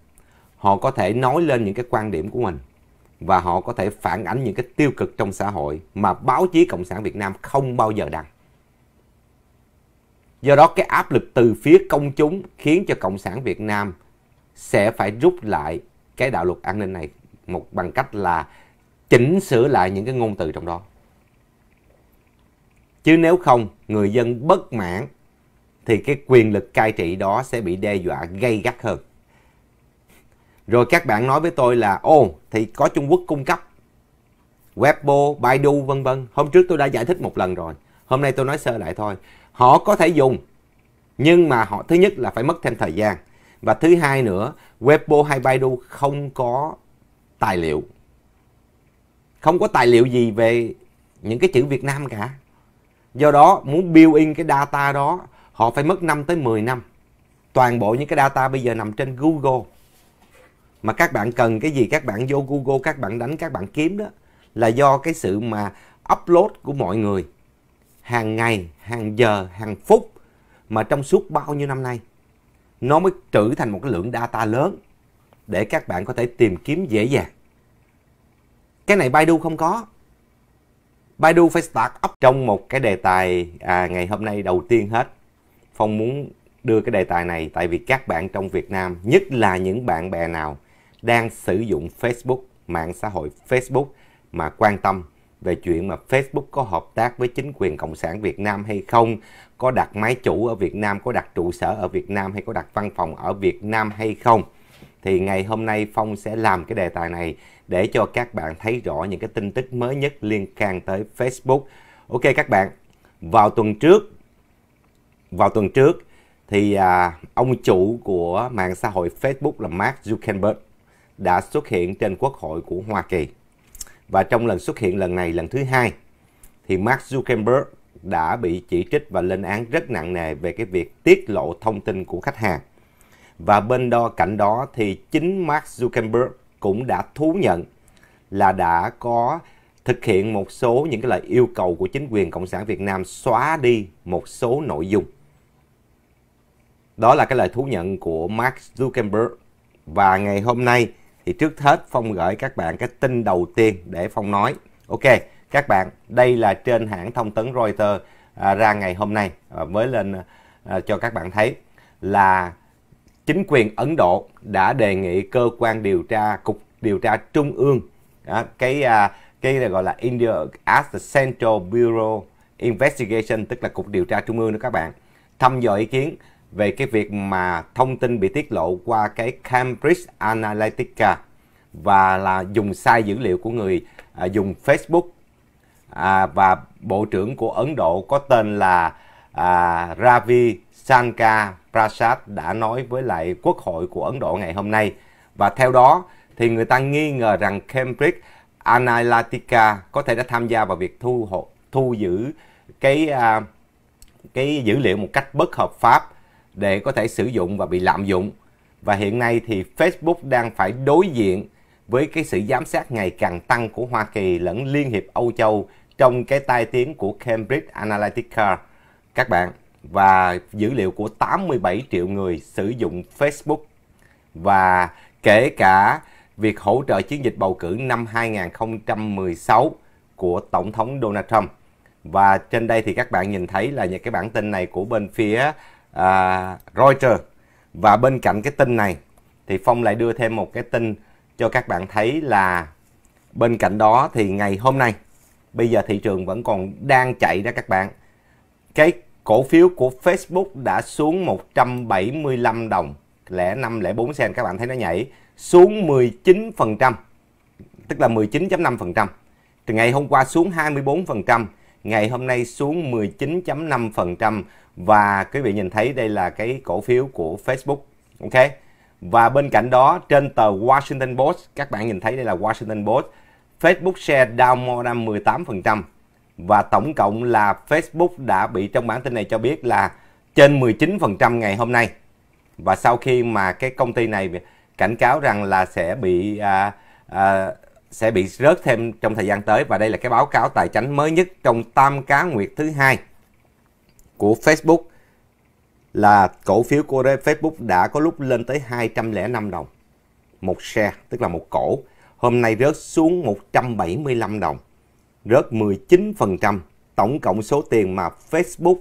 họ có thể nói lên những cái quan điểm của mình và họ có thể phản ánh những cái tiêu cực trong xã hội mà báo chí cộng sản Việt Nam không bao giờ đăng. Do đó cái áp lực từ phía công chúng khiến cho cộng sản Việt Nam sẽ phải rút lại cái đạo luật an ninh này một bằng cách là chỉnh sửa lại những cái ngôn từ trong đó. Chứ nếu không, người dân bất mãn thì cái quyền lực cai trị đó sẽ bị đe dọa gây gắt hơn. Rồi các bạn nói với tôi là ô thì có Trung Quốc cung cấp Weibo, Baidu vân vân. Hôm trước tôi đã giải thích một lần rồi. Hôm nay tôi nói sơ lại thôi. Họ có thể dùng nhưng mà họ thứ nhất là phải mất thêm thời gian và thứ hai nữa Weibo hay Baidu không có tài liệu không có tài liệu gì về những cái chữ Việt Nam cả. Do đó muốn build in cái data đó họ phải mất 5 tới 10 năm. Toàn bộ những cái data bây giờ nằm trên Google. Mà các bạn cần cái gì các bạn vô Google các bạn đánh các bạn kiếm đó là do cái sự mà upload của mọi người hàng ngày, hàng giờ, hàng phút mà trong suốt bao nhiêu năm nay nó mới trữ thành một cái lượng data lớn để các bạn có thể tìm kiếm dễ dàng cái này Baidu không có Baidu phải start up trong một cái đề tài à, ngày hôm nay đầu tiên hết Phong muốn đưa cái đề tài này tại vì các bạn trong Việt Nam nhất là những bạn bè nào đang sử dụng Facebook mạng xã hội Facebook mà quan tâm về chuyện mà Facebook có hợp tác với chính quyền Cộng sản Việt Nam hay không, có đặt máy chủ ở Việt Nam, có đặt trụ sở ở Việt Nam hay có đặt văn phòng ở Việt Nam hay không thì ngày hôm nay Phong sẽ làm cái đề tài này để cho các bạn thấy rõ những cái tin tức mới nhất liên can tới Facebook. Ok các bạn, vào tuần trước vào tuần trước thì à, ông chủ của mạng xã hội Facebook là Mark Zuckerberg đã xuất hiện trên Quốc hội của Hoa Kỳ. Và trong lần xuất hiện lần này lần thứ hai thì Mark Zuckerberg đã bị chỉ trích và lên án rất nặng nề về cái việc tiết lộ thông tin của khách hàng và bên đo cạnh đó thì chính Mark Zuckerberg cũng đã thú nhận là đã có thực hiện một số những cái lời yêu cầu của chính quyền Cộng sản Việt Nam xóa đi một số nội dung. Đó là cái lời thú nhận của Mark Zuckerberg. Và ngày hôm nay thì trước hết Phong gửi các bạn cái tin đầu tiên để Phong nói. Ok, các bạn, đây là trên hãng thông tấn Reuters à, ra ngày hôm nay à, mới lên à, cho các bạn thấy là chính quyền Ấn Độ đã đề nghị cơ quan điều tra cục điều tra trung ương à, cái à, cái gọi là India as the Central Bureau Investigation tức là cục điều tra trung ương đó các bạn thăm dò ý kiến về cái việc mà thông tin bị tiết lộ qua cái Cambridge Analytica và là dùng sai dữ liệu của người à, dùng Facebook à, và bộ trưởng của Ấn Độ có tên là à, Ravi Shankar Prasad đã nói với lại Quốc hội của Ấn Độ ngày hôm nay. Và theo đó thì người ta nghi ngờ rằng Cambridge Analytica có thể đã tham gia vào việc thu hộ, thu giữ cái à, cái dữ liệu một cách bất hợp pháp để có thể sử dụng và bị lạm dụng. Và hiện nay thì Facebook đang phải đối diện với cái sự giám sát ngày càng tăng của Hoa Kỳ lẫn Liên hiệp Âu Châu trong cái tai tiếng của Cambridge Analytica các bạn và dữ liệu của 87 triệu người sử dụng Facebook và kể cả việc hỗ trợ chiến dịch bầu cử năm 2016 của Tổng thống Donald Trump. Và trên đây thì các bạn nhìn thấy là những cái bản tin này của bên phía uh, Reuters. Và bên cạnh cái tin này thì Phong lại đưa thêm một cái tin cho các bạn thấy là bên cạnh đó thì ngày hôm nay bây giờ thị trường vẫn còn đang chạy đó các bạn cái cổ phiếu của Facebook đã xuống 175 đồng lẻ 5 lẻ 4 sen các bạn thấy nó nhảy xuống 19% tức là 19.5% từ ngày hôm qua xuống 24% ngày hôm nay xuống 19.5% và quý vị nhìn thấy đây là cái cổ phiếu của Facebook ok và bên cạnh đó trên tờ Washington Post các bạn nhìn thấy đây là Washington Post Facebook share down more than 18% và tổng cộng là Facebook đã bị trong bản tin này cho biết là trên 19% ngày hôm nay. Và sau khi mà cái công ty này cảnh cáo rằng là sẽ bị à, à, sẽ bị rớt thêm trong thời gian tới và đây là cái báo cáo tài chính mới nhất trong tam cá nguyệt thứ hai của Facebook là cổ phiếu của Facebook đã có lúc lên tới 205 đồng một share tức là một cổ hôm nay rớt xuống 175 đồng rớt 19%. Tổng cộng số tiền mà Facebook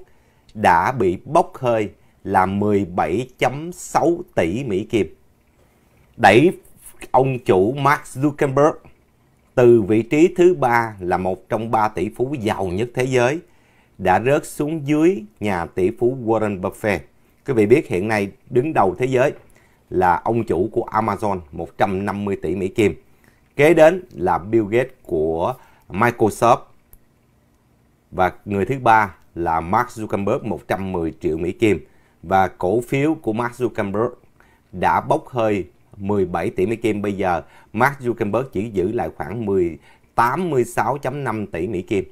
đã bị bốc hơi là 17.6 tỷ Mỹ Kim. Đẩy ông chủ Mark Zuckerberg từ vị trí thứ ba là một trong ba tỷ phú giàu nhất thế giới đã rớt xuống dưới nhà tỷ phú Warren Buffett. Quý vị biết hiện nay đứng đầu thế giới là ông chủ của Amazon 150 tỷ Mỹ Kim. Kế đến là Bill Gates của Microsoft và người thứ ba là Mark Zuckerberg 110 triệu Mỹ Kim và cổ phiếu của Mark Zuckerberg đã bốc hơi 17 tỷ Mỹ Kim bây giờ Mark Zuckerberg chỉ giữ lại khoảng 10 86.5 tỷ Mỹ Kim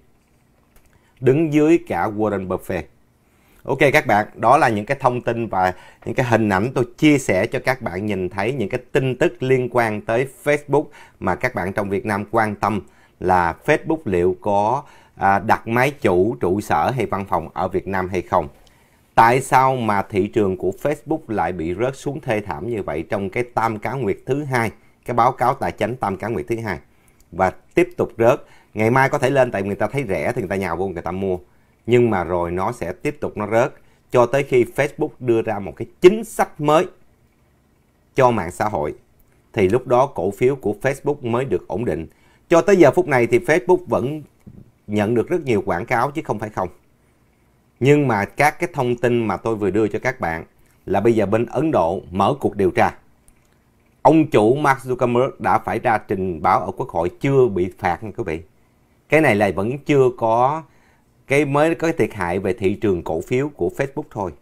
đứng dưới cả Warren Buffett Ok các bạn, đó là những cái thông tin và những cái hình ảnh tôi chia sẻ cho các bạn nhìn thấy những cái tin tức liên quan tới Facebook mà các bạn trong Việt Nam quan tâm là Facebook liệu có à, đặt máy chủ trụ sở hay văn phòng ở Việt Nam hay không. Tại sao mà thị trường của Facebook lại bị rớt xuống thê thảm như vậy trong cái tam cá nguyệt thứ hai, cái báo cáo tài chính tam cá nguyệt thứ hai và tiếp tục rớt. Ngày mai có thể lên tại người ta thấy rẻ thì người ta nhào vô người ta mua. Nhưng mà rồi nó sẽ tiếp tục nó rớt cho tới khi Facebook đưa ra một cái chính sách mới cho mạng xã hội thì lúc đó cổ phiếu của Facebook mới được ổn định cho tới giờ phút này thì Facebook vẫn nhận được rất nhiều quảng cáo chứ không phải không. Nhưng mà các cái thông tin mà tôi vừa đưa cho các bạn là bây giờ bên Ấn Độ mở cuộc điều tra. Ông chủ Mark Zuckerberg đã phải ra trình báo ở Quốc hội chưa bị phạt nha quý vị. Cái này là vẫn chưa có cái mới có cái thiệt hại về thị trường cổ phiếu của Facebook thôi.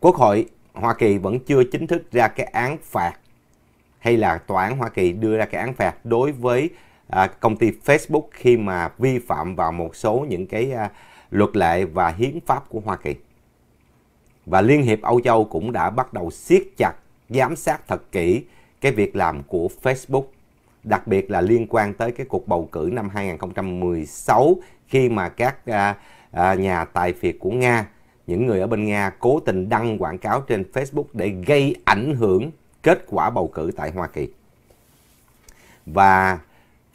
Quốc hội Hoa Kỳ vẫn chưa chính thức ra cái án phạt hay là tòa án Hoa Kỳ đưa ra cái án phạt đối với à, công ty Facebook khi mà vi phạm vào một số những cái à, luật lệ và hiến pháp của Hoa Kỳ. Và Liên hiệp Âu Châu cũng đã bắt đầu siết chặt giám sát thật kỹ cái việc làm của Facebook, đặc biệt là liên quan tới cái cuộc bầu cử năm 2016 khi mà các à, à, nhà tài phiệt của Nga, những người ở bên Nga cố tình đăng quảng cáo trên Facebook để gây ảnh hưởng kết quả bầu cử tại Hoa Kỳ. Và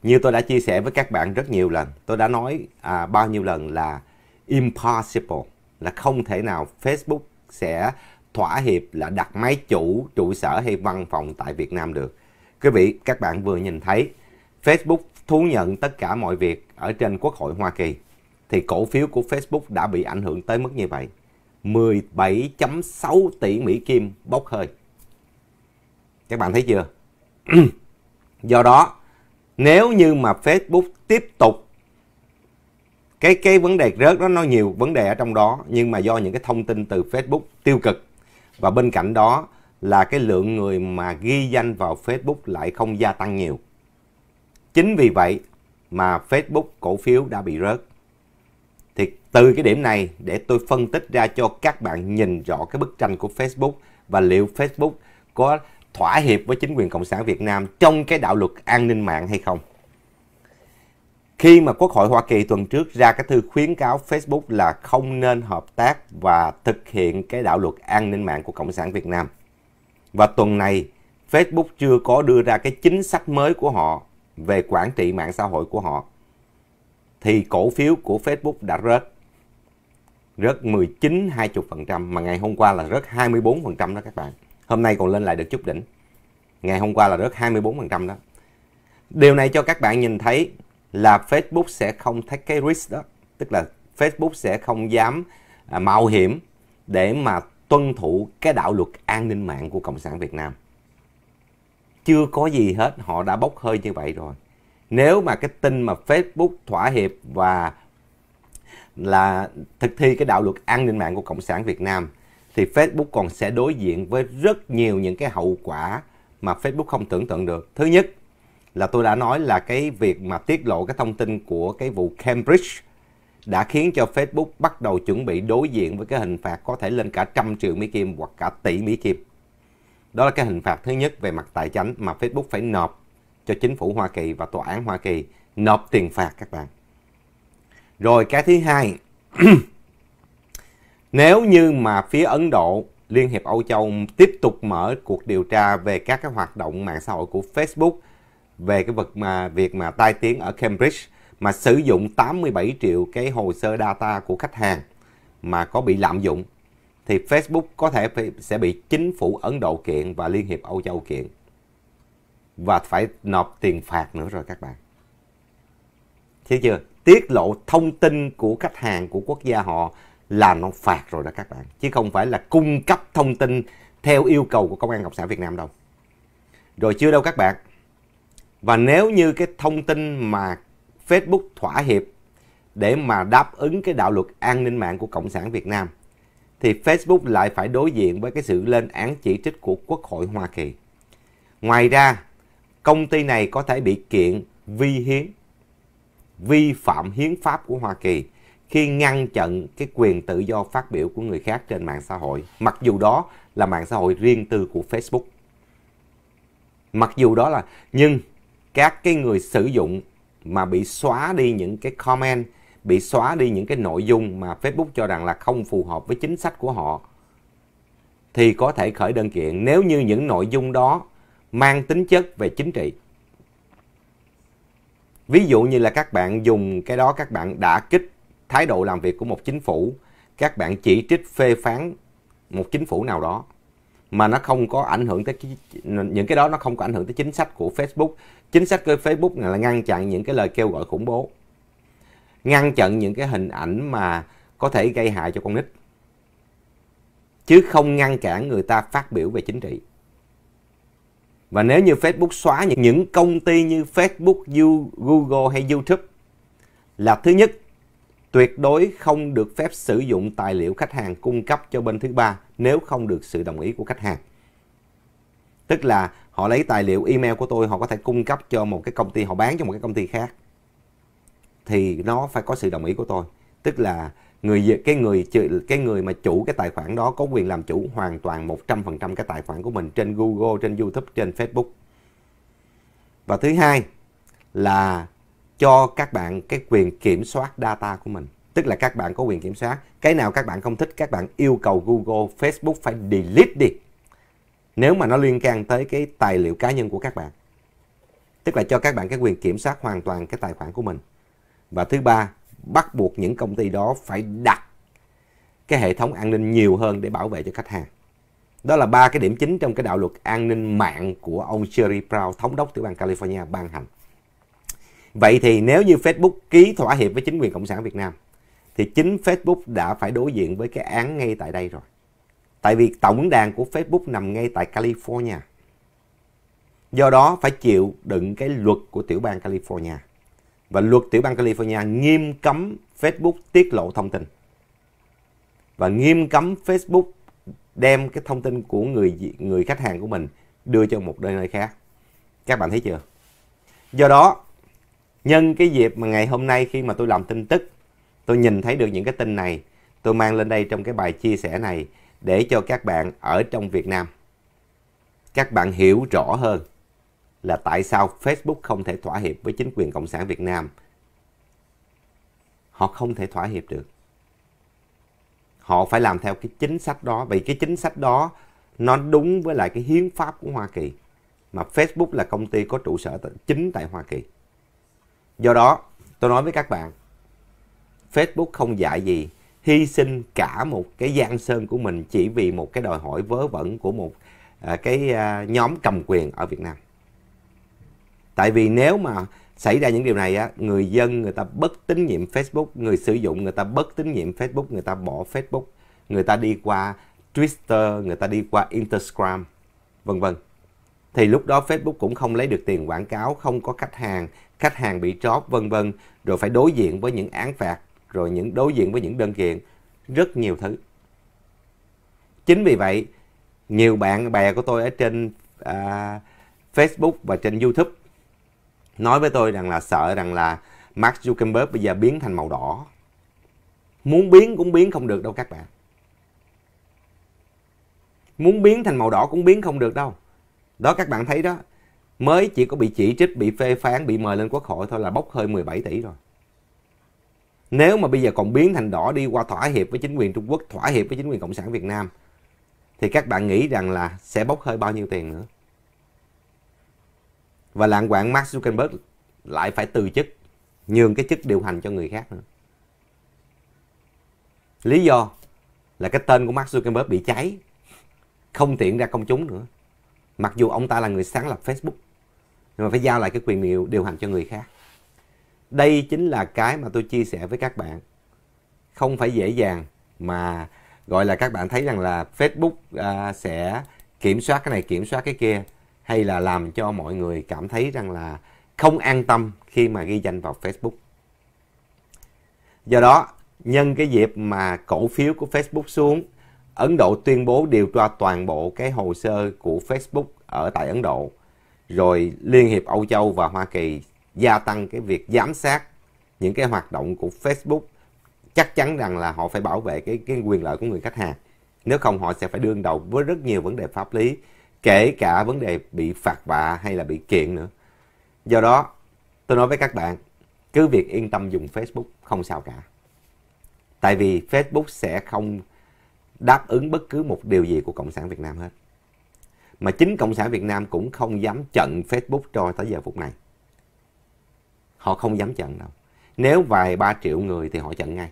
như tôi đã chia sẻ với các bạn rất nhiều lần, tôi đã nói à, bao nhiêu lần là impossible, là không thể nào Facebook sẽ thỏa hiệp là đặt máy chủ, trụ sở hay văn phòng tại Việt Nam được. Quý vị, các bạn vừa nhìn thấy, Facebook thú nhận tất cả mọi việc ở trên Quốc hội Hoa Kỳ, thì cổ phiếu của Facebook đã bị ảnh hưởng tới mức như vậy. 17.6 tỷ Mỹ Kim bốc hơi các bạn thấy chưa do đó nếu như mà Facebook tiếp tục cái cái vấn đề rớt đó nó nhiều vấn đề ở trong đó nhưng mà do những cái thông tin từ Facebook tiêu cực và bên cạnh đó là cái lượng người mà ghi danh vào Facebook lại không gia tăng nhiều. Chính vì vậy mà Facebook cổ phiếu đã bị rớt. Thì từ cái điểm này để tôi phân tích ra cho các bạn nhìn rõ cái bức tranh của Facebook và liệu Facebook có thỏa hiệp với chính quyền Cộng sản Việt Nam trong cái đạo luật an ninh mạng hay không? Khi mà Quốc hội Hoa Kỳ tuần trước ra cái thư khuyến cáo Facebook là không nên hợp tác và thực hiện cái đạo luật an ninh mạng của Cộng sản Việt Nam. Và tuần này, Facebook chưa có đưa ra cái chính sách mới của họ về quản trị mạng xã hội của họ. Thì cổ phiếu của Facebook đã rớt. Rớt 19-20% mà ngày hôm qua là rớt 24% đó các bạn. Hôm nay còn lên lại được chút đỉnh. Ngày hôm qua là rớt 24% đó. Điều này cho các bạn nhìn thấy là Facebook sẽ không take cái risk đó. Tức là Facebook sẽ không dám à, mạo hiểm để mà tuân thủ cái đạo luật an ninh mạng của Cộng sản Việt Nam. Chưa có gì hết, họ đã bốc hơi như vậy rồi. Nếu mà cái tin mà Facebook thỏa hiệp và là thực thi cái đạo luật an ninh mạng của Cộng sản Việt Nam thì Facebook còn sẽ đối diện với rất nhiều những cái hậu quả mà Facebook không tưởng tượng được. Thứ nhất là tôi đã nói là cái việc mà tiết lộ cái thông tin của cái vụ Cambridge đã khiến cho Facebook bắt đầu chuẩn bị đối diện với cái hình phạt có thể lên cả trăm triệu Mỹ Kim hoặc cả tỷ Mỹ Kim. Đó là cái hình phạt thứ nhất về mặt tài chính mà Facebook phải nộp cho chính phủ Hoa Kỳ và tòa án Hoa Kỳ nộp tiền phạt các bạn. Rồi cái thứ hai [clears throat] Nếu như mà phía Ấn Độ, Liên hiệp Âu Châu tiếp tục mở cuộc điều tra về các cái hoạt động mạng xã hội của Facebook về cái vật mà việc mà tai tiếng ở Cambridge mà sử dụng 87 triệu cái hồ sơ data của khách hàng mà có bị lạm dụng thì Facebook có thể sẽ bị chính phủ Ấn Độ kiện và Liên hiệp Âu Châu kiện và phải nộp tiền phạt nữa rồi các bạn. Thấy chưa? Tiết lộ thông tin của khách hàng của quốc gia họ là nó phạt rồi đó các bạn chứ không phải là cung cấp thông tin theo yêu cầu của công an cộng sản việt nam đâu rồi chưa đâu các bạn và nếu như cái thông tin mà facebook thỏa hiệp để mà đáp ứng cái đạo luật an ninh mạng của cộng sản việt nam thì facebook lại phải đối diện với cái sự lên án chỉ trích của quốc hội hoa kỳ ngoài ra công ty này có thể bị kiện vi hiến vi phạm hiến pháp của hoa kỳ khi ngăn chặn cái quyền tự do phát biểu của người khác trên mạng xã hội, mặc dù đó là mạng xã hội riêng tư của Facebook. Mặc dù đó là nhưng các cái người sử dụng mà bị xóa đi những cái comment, bị xóa đi những cái nội dung mà Facebook cho rằng là không phù hợp với chính sách của họ thì có thể khởi đơn kiện nếu như những nội dung đó mang tính chất về chính trị. Ví dụ như là các bạn dùng cái đó các bạn đã kích thái độ làm việc của một chính phủ, các bạn chỉ trích phê phán một chính phủ nào đó mà nó không có ảnh hưởng tới những cái đó nó không có ảnh hưởng tới chính sách của Facebook. Chính sách của Facebook là ngăn chặn những cái lời kêu gọi khủng bố. Ngăn chặn những cái hình ảnh mà có thể gây hại cho con nít. Chứ không ngăn cản người ta phát biểu về chính trị. Và nếu như Facebook xóa những công ty như Facebook, Google hay YouTube là thứ nhất tuyệt đối không được phép sử dụng tài liệu khách hàng cung cấp cho bên thứ ba nếu không được sự đồng ý của khách hàng. Tức là họ lấy tài liệu email của tôi họ có thể cung cấp cho một cái công ty họ bán cho một cái công ty khác thì nó phải có sự đồng ý của tôi. Tức là người cái người cái người mà chủ cái tài khoản đó có quyền làm chủ hoàn toàn 100% cái tài khoản của mình trên Google, trên YouTube, trên Facebook. Và thứ hai là cho các bạn cái quyền kiểm soát data của mình. Tức là các bạn có quyền kiểm soát. Cái nào các bạn không thích, các bạn yêu cầu Google, Facebook phải delete đi. Nếu mà nó liên can tới cái tài liệu cá nhân của các bạn. Tức là cho các bạn cái quyền kiểm soát hoàn toàn cái tài khoản của mình. Và thứ ba, bắt buộc những công ty đó phải đặt cái hệ thống an ninh nhiều hơn để bảo vệ cho khách hàng. Đó là ba cái điểm chính trong cái đạo luật an ninh mạng của ông Jerry Brown, thống đốc tiểu bang California ban hành. Vậy thì nếu như Facebook ký thỏa hiệp với chính quyền Cộng sản Việt Nam thì chính Facebook đã phải đối diện với cái án ngay tại đây rồi. Tại vì tổng đàn của Facebook nằm ngay tại California. Do đó phải chịu đựng cái luật của tiểu bang California. Và luật tiểu bang California nghiêm cấm Facebook tiết lộ thông tin. Và nghiêm cấm Facebook đem cái thông tin của người người khách hàng của mình đưa cho một nơi khác. Các bạn thấy chưa? Do đó nhân cái dịp mà ngày hôm nay khi mà tôi làm tin tức tôi nhìn thấy được những cái tin này tôi mang lên đây trong cái bài chia sẻ này để cho các bạn ở trong Việt Nam các bạn hiểu rõ hơn là tại sao Facebook không thể thỏa hiệp với chính quyền Cộng sản Việt Nam. Họ không thể thỏa hiệp được. Họ phải làm theo cái chính sách đó. Vì cái chính sách đó nó đúng với lại cái hiến pháp của Hoa Kỳ. Mà Facebook là công ty có trụ sở chính tại Hoa Kỳ. Do đó, tôi nói với các bạn, Facebook không dạy gì hy sinh cả một cái gian sơn của mình chỉ vì một cái đòi hỏi vớ vẩn của một à, cái à, nhóm cầm quyền ở Việt Nam. Tại vì nếu mà xảy ra những điều này á, người dân người ta bất tín nhiệm Facebook, người sử dụng người ta bất tín nhiệm Facebook, người ta bỏ Facebook, người ta đi qua Twitter, người ta đi qua Instagram, vân vân. Thì lúc đó Facebook cũng không lấy được tiền quảng cáo, không có khách hàng, khách hàng bị trót vân vân rồi phải đối diện với những án phạt rồi những đối diện với những đơn kiện rất nhiều thứ chính vì vậy nhiều bạn bè của tôi ở trên à, Facebook và trên YouTube nói với tôi rằng là sợ rằng là Mark Zuckerberg bây giờ biến thành màu đỏ muốn biến cũng biến không được đâu các bạn muốn biến thành màu đỏ cũng biến không được đâu đó các bạn thấy đó mới chỉ có bị chỉ trích, bị phê phán, bị mời lên quốc hội thôi là bốc hơi 17 tỷ rồi. Nếu mà bây giờ còn biến thành đỏ đi qua thỏa hiệp với chính quyền Trung Quốc, thỏa hiệp với chính quyền Cộng sản Việt Nam, thì các bạn nghĩ rằng là sẽ bốc hơi bao nhiêu tiền nữa? Và lạng quản Mark Zuckerberg lại phải từ chức, nhường cái chức điều hành cho người khác nữa. Lý do là cái tên của Mark Zuckerberg bị cháy, không tiện ra công chúng nữa. Mặc dù ông ta là người sáng lập Facebook, nhưng mà phải giao lại cái quyền điều, điều hành cho người khác đây chính là cái mà tôi chia sẻ với các bạn không phải dễ dàng mà gọi là các bạn thấy rằng là Facebook à, sẽ kiểm soát cái này kiểm soát cái kia hay là làm cho mọi người cảm thấy rằng là không an tâm khi mà ghi danh vào Facebook do đó nhân cái dịp mà cổ phiếu của Facebook xuống Ấn Độ tuyên bố điều tra toàn bộ cái hồ sơ của Facebook ở tại Ấn Độ rồi Liên hiệp Âu Châu và Hoa Kỳ gia tăng cái việc giám sát những cái hoạt động của Facebook chắc chắn rằng là họ phải bảo vệ cái cái quyền lợi của người khách hàng nếu không họ sẽ phải đương đầu với rất nhiều vấn đề pháp lý kể cả vấn đề bị phạt vạ hay là bị kiện nữa do đó tôi nói với các bạn cứ việc yên tâm dùng Facebook không sao cả tại vì Facebook sẽ không đáp ứng bất cứ một điều gì của cộng sản Việt Nam hết mà chính Cộng sản Việt Nam cũng không dám chặn Facebook cho tới giờ phút này. Họ không dám chặn đâu. Nếu vài ba triệu người thì họ chặn ngay.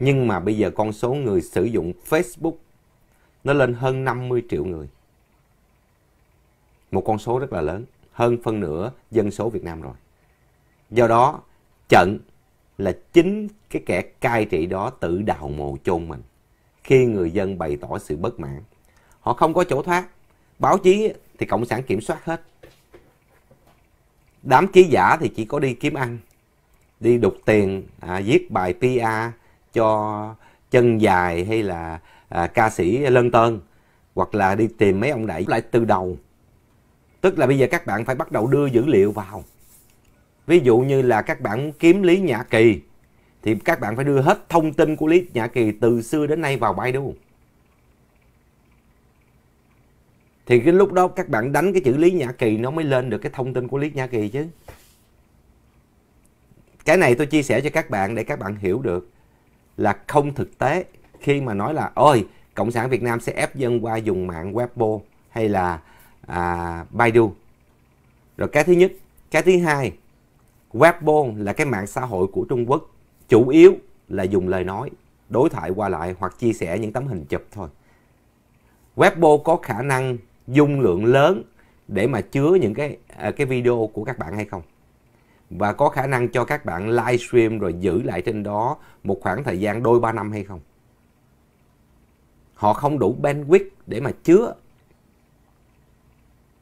Nhưng mà bây giờ con số người sử dụng Facebook nó lên hơn 50 triệu người. Một con số rất là lớn, hơn phân nửa dân số Việt Nam rồi. Do đó, chận là chính cái kẻ cai trị đó tự đào mồ chôn mình. Khi người dân bày tỏ sự bất mãn, họ không có chỗ thoát báo chí thì cộng sản kiểm soát hết đám ký giả thì chỉ có đi kiếm ăn đi đục tiền à, viết bài PR cho chân dài hay là à, ca sĩ lân tơn hoặc là đi tìm mấy ông đẩy lại từ đầu tức là bây giờ các bạn phải bắt đầu đưa dữ liệu vào ví dụ như là các bạn kiếm lý nhã kỳ thì các bạn phải đưa hết thông tin của lý nhã kỳ từ xưa đến nay vào Baidu thì cái lúc đó các bạn đánh cái chữ Lý Nhã Kỳ nó mới lên được cái thông tin của Lý Nhã Kỳ chứ. Cái này tôi chia sẻ cho các bạn để các bạn hiểu được là không thực tế khi mà nói là ôi Cộng sản Việt Nam sẽ ép dân qua dùng mạng Weibo hay là à, Baidu. Rồi cái thứ nhất. Cái thứ hai, Weibo là cái mạng xã hội của Trung Quốc. Chủ yếu là dùng lời nói, đối thoại qua lại hoặc chia sẻ những tấm hình chụp thôi. Weibo có khả năng dung lượng lớn để mà chứa những cái à, cái video của các bạn hay không và có khả năng cho các bạn livestream rồi giữ lại trên đó một khoảng thời gian đôi ba năm hay không họ không đủ bandwidth để mà chứa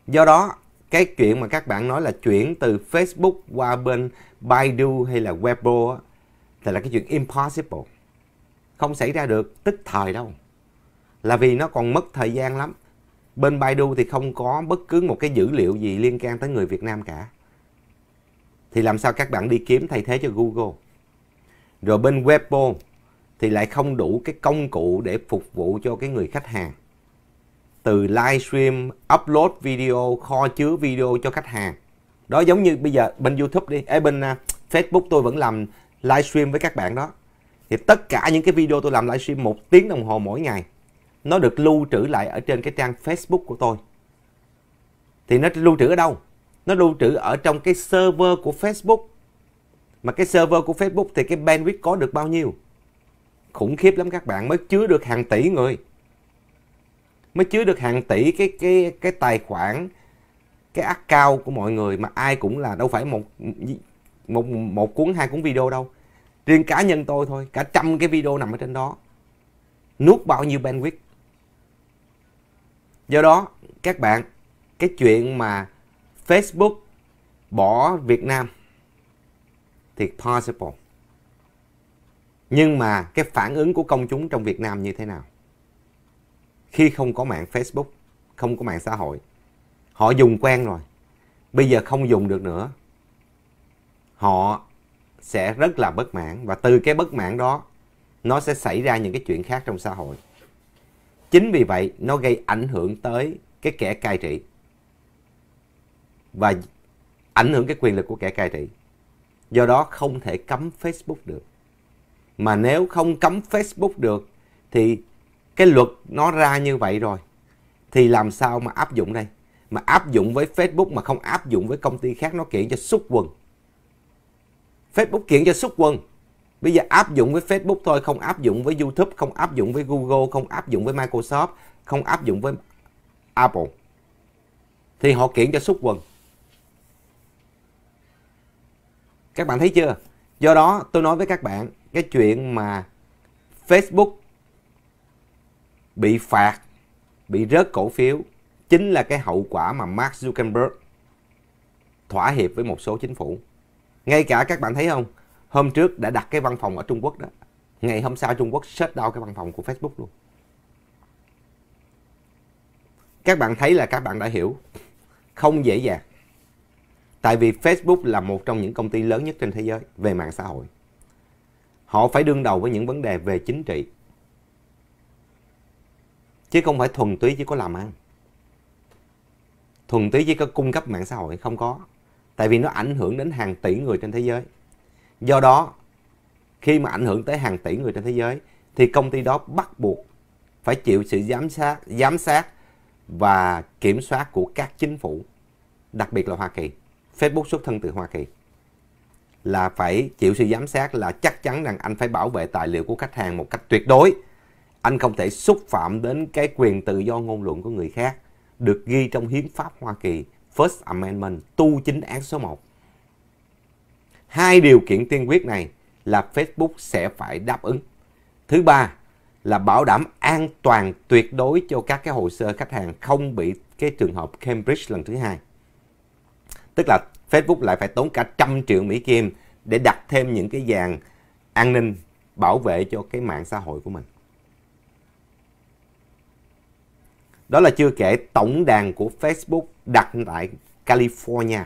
do đó cái chuyện mà các bạn nói là chuyển từ Facebook qua bên Baidu hay là Weibo thì là cái chuyện impossible không xảy ra được tức thời đâu là vì nó còn mất thời gian lắm bên Baidu thì không có bất cứ một cái dữ liệu gì liên quan tới người Việt Nam cả thì làm sao các bạn đi kiếm thay thế cho Google rồi bên Weibo thì lại không đủ cái công cụ để phục vụ cho cái người khách hàng từ livestream upload video kho chứa video cho khách hàng đó giống như bây giờ bên YouTube đi ấy bên uh, Facebook tôi vẫn làm livestream với các bạn đó thì tất cả những cái video tôi làm livestream một tiếng đồng hồ mỗi ngày nó được lưu trữ lại ở trên cái trang Facebook của tôi. Thì nó lưu trữ ở đâu? Nó lưu trữ ở trong cái server của Facebook. Mà cái server của Facebook thì cái bandwidth có được bao nhiêu? Khủng khiếp lắm các bạn, mới chứa được hàng tỷ người. Mới chứa được hàng tỷ cái cái cái tài khoản cái account của mọi người mà ai cũng là đâu phải một một một cuốn hai cuốn video đâu. Riêng cá nhân tôi thôi, cả trăm cái video nằm ở trên đó. Nuốt bao nhiêu bandwidth do đó các bạn cái chuyện mà Facebook bỏ Việt Nam thì possible nhưng mà cái phản ứng của công chúng trong Việt Nam như thế nào khi không có mạng Facebook không có mạng xã hội họ dùng quen rồi bây giờ không dùng được nữa họ sẽ rất là bất mãn và từ cái bất mãn đó nó sẽ xảy ra những cái chuyện khác trong xã hội Chính vì vậy nó gây ảnh hưởng tới cái kẻ cai trị và ảnh hưởng cái quyền lực của kẻ cai trị. Do đó không thể cấm Facebook được. Mà nếu không cấm Facebook được thì cái luật nó ra như vậy rồi thì làm sao mà áp dụng đây? Mà áp dụng với Facebook mà không áp dụng với công ty khác nó kiện cho xúc quần. Facebook kiện cho xúc quần Bây giờ áp dụng với Facebook thôi, không áp dụng với YouTube, không áp dụng với Google, không áp dụng với Microsoft, không áp dụng với Apple. Thì họ kiện cho xúc quần. Các bạn thấy chưa? Do đó tôi nói với các bạn cái chuyện mà Facebook bị phạt, bị rớt cổ phiếu chính là cái hậu quả mà Mark Zuckerberg thỏa hiệp với một số chính phủ. Ngay cả các bạn thấy không? hôm trước đã đặt cái văn phòng ở Trung Quốc đó ngày hôm sau Trung Quốc shut down cái văn phòng của Facebook luôn các bạn thấy là các bạn đã hiểu không dễ dàng tại vì Facebook là một trong những công ty lớn nhất trên thế giới về mạng xã hội họ phải đương đầu với những vấn đề về chính trị chứ không phải thuần túy chỉ có làm ăn thuần túy chỉ có cung cấp mạng xã hội không có tại vì nó ảnh hưởng đến hàng tỷ người trên thế giới do đó khi mà ảnh hưởng tới hàng tỷ người trên thế giới thì công ty đó bắt buộc phải chịu sự giám sát giám sát và kiểm soát của các chính phủ đặc biệt là Hoa Kỳ Facebook xuất thân từ Hoa Kỳ là phải chịu sự giám sát là chắc chắn rằng anh phải bảo vệ tài liệu của khách hàng một cách tuyệt đối anh không thể xúc phạm đến cái quyền tự do ngôn luận của người khác được ghi trong hiến pháp Hoa Kỳ First Amendment tu chính án số 1 Hai điều kiện tiên quyết này là Facebook sẽ phải đáp ứng. Thứ ba là bảo đảm an toàn tuyệt đối cho các cái hồ sơ khách hàng không bị cái trường hợp Cambridge lần thứ hai. Tức là Facebook lại phải tốn cả trăm triệu Mỹ Kim để đặt thêm những cái dàn an ninh bảo vệ cho cái mạng xã hội của mình. Đó là chưa kể tổng đàn của Facebook đặt tại California.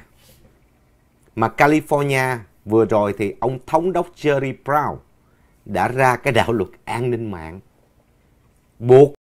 Mà California Vừa rồi thì ông thống đốc Jerry Brown đã ra cái đạo luật an ninh mạng buộc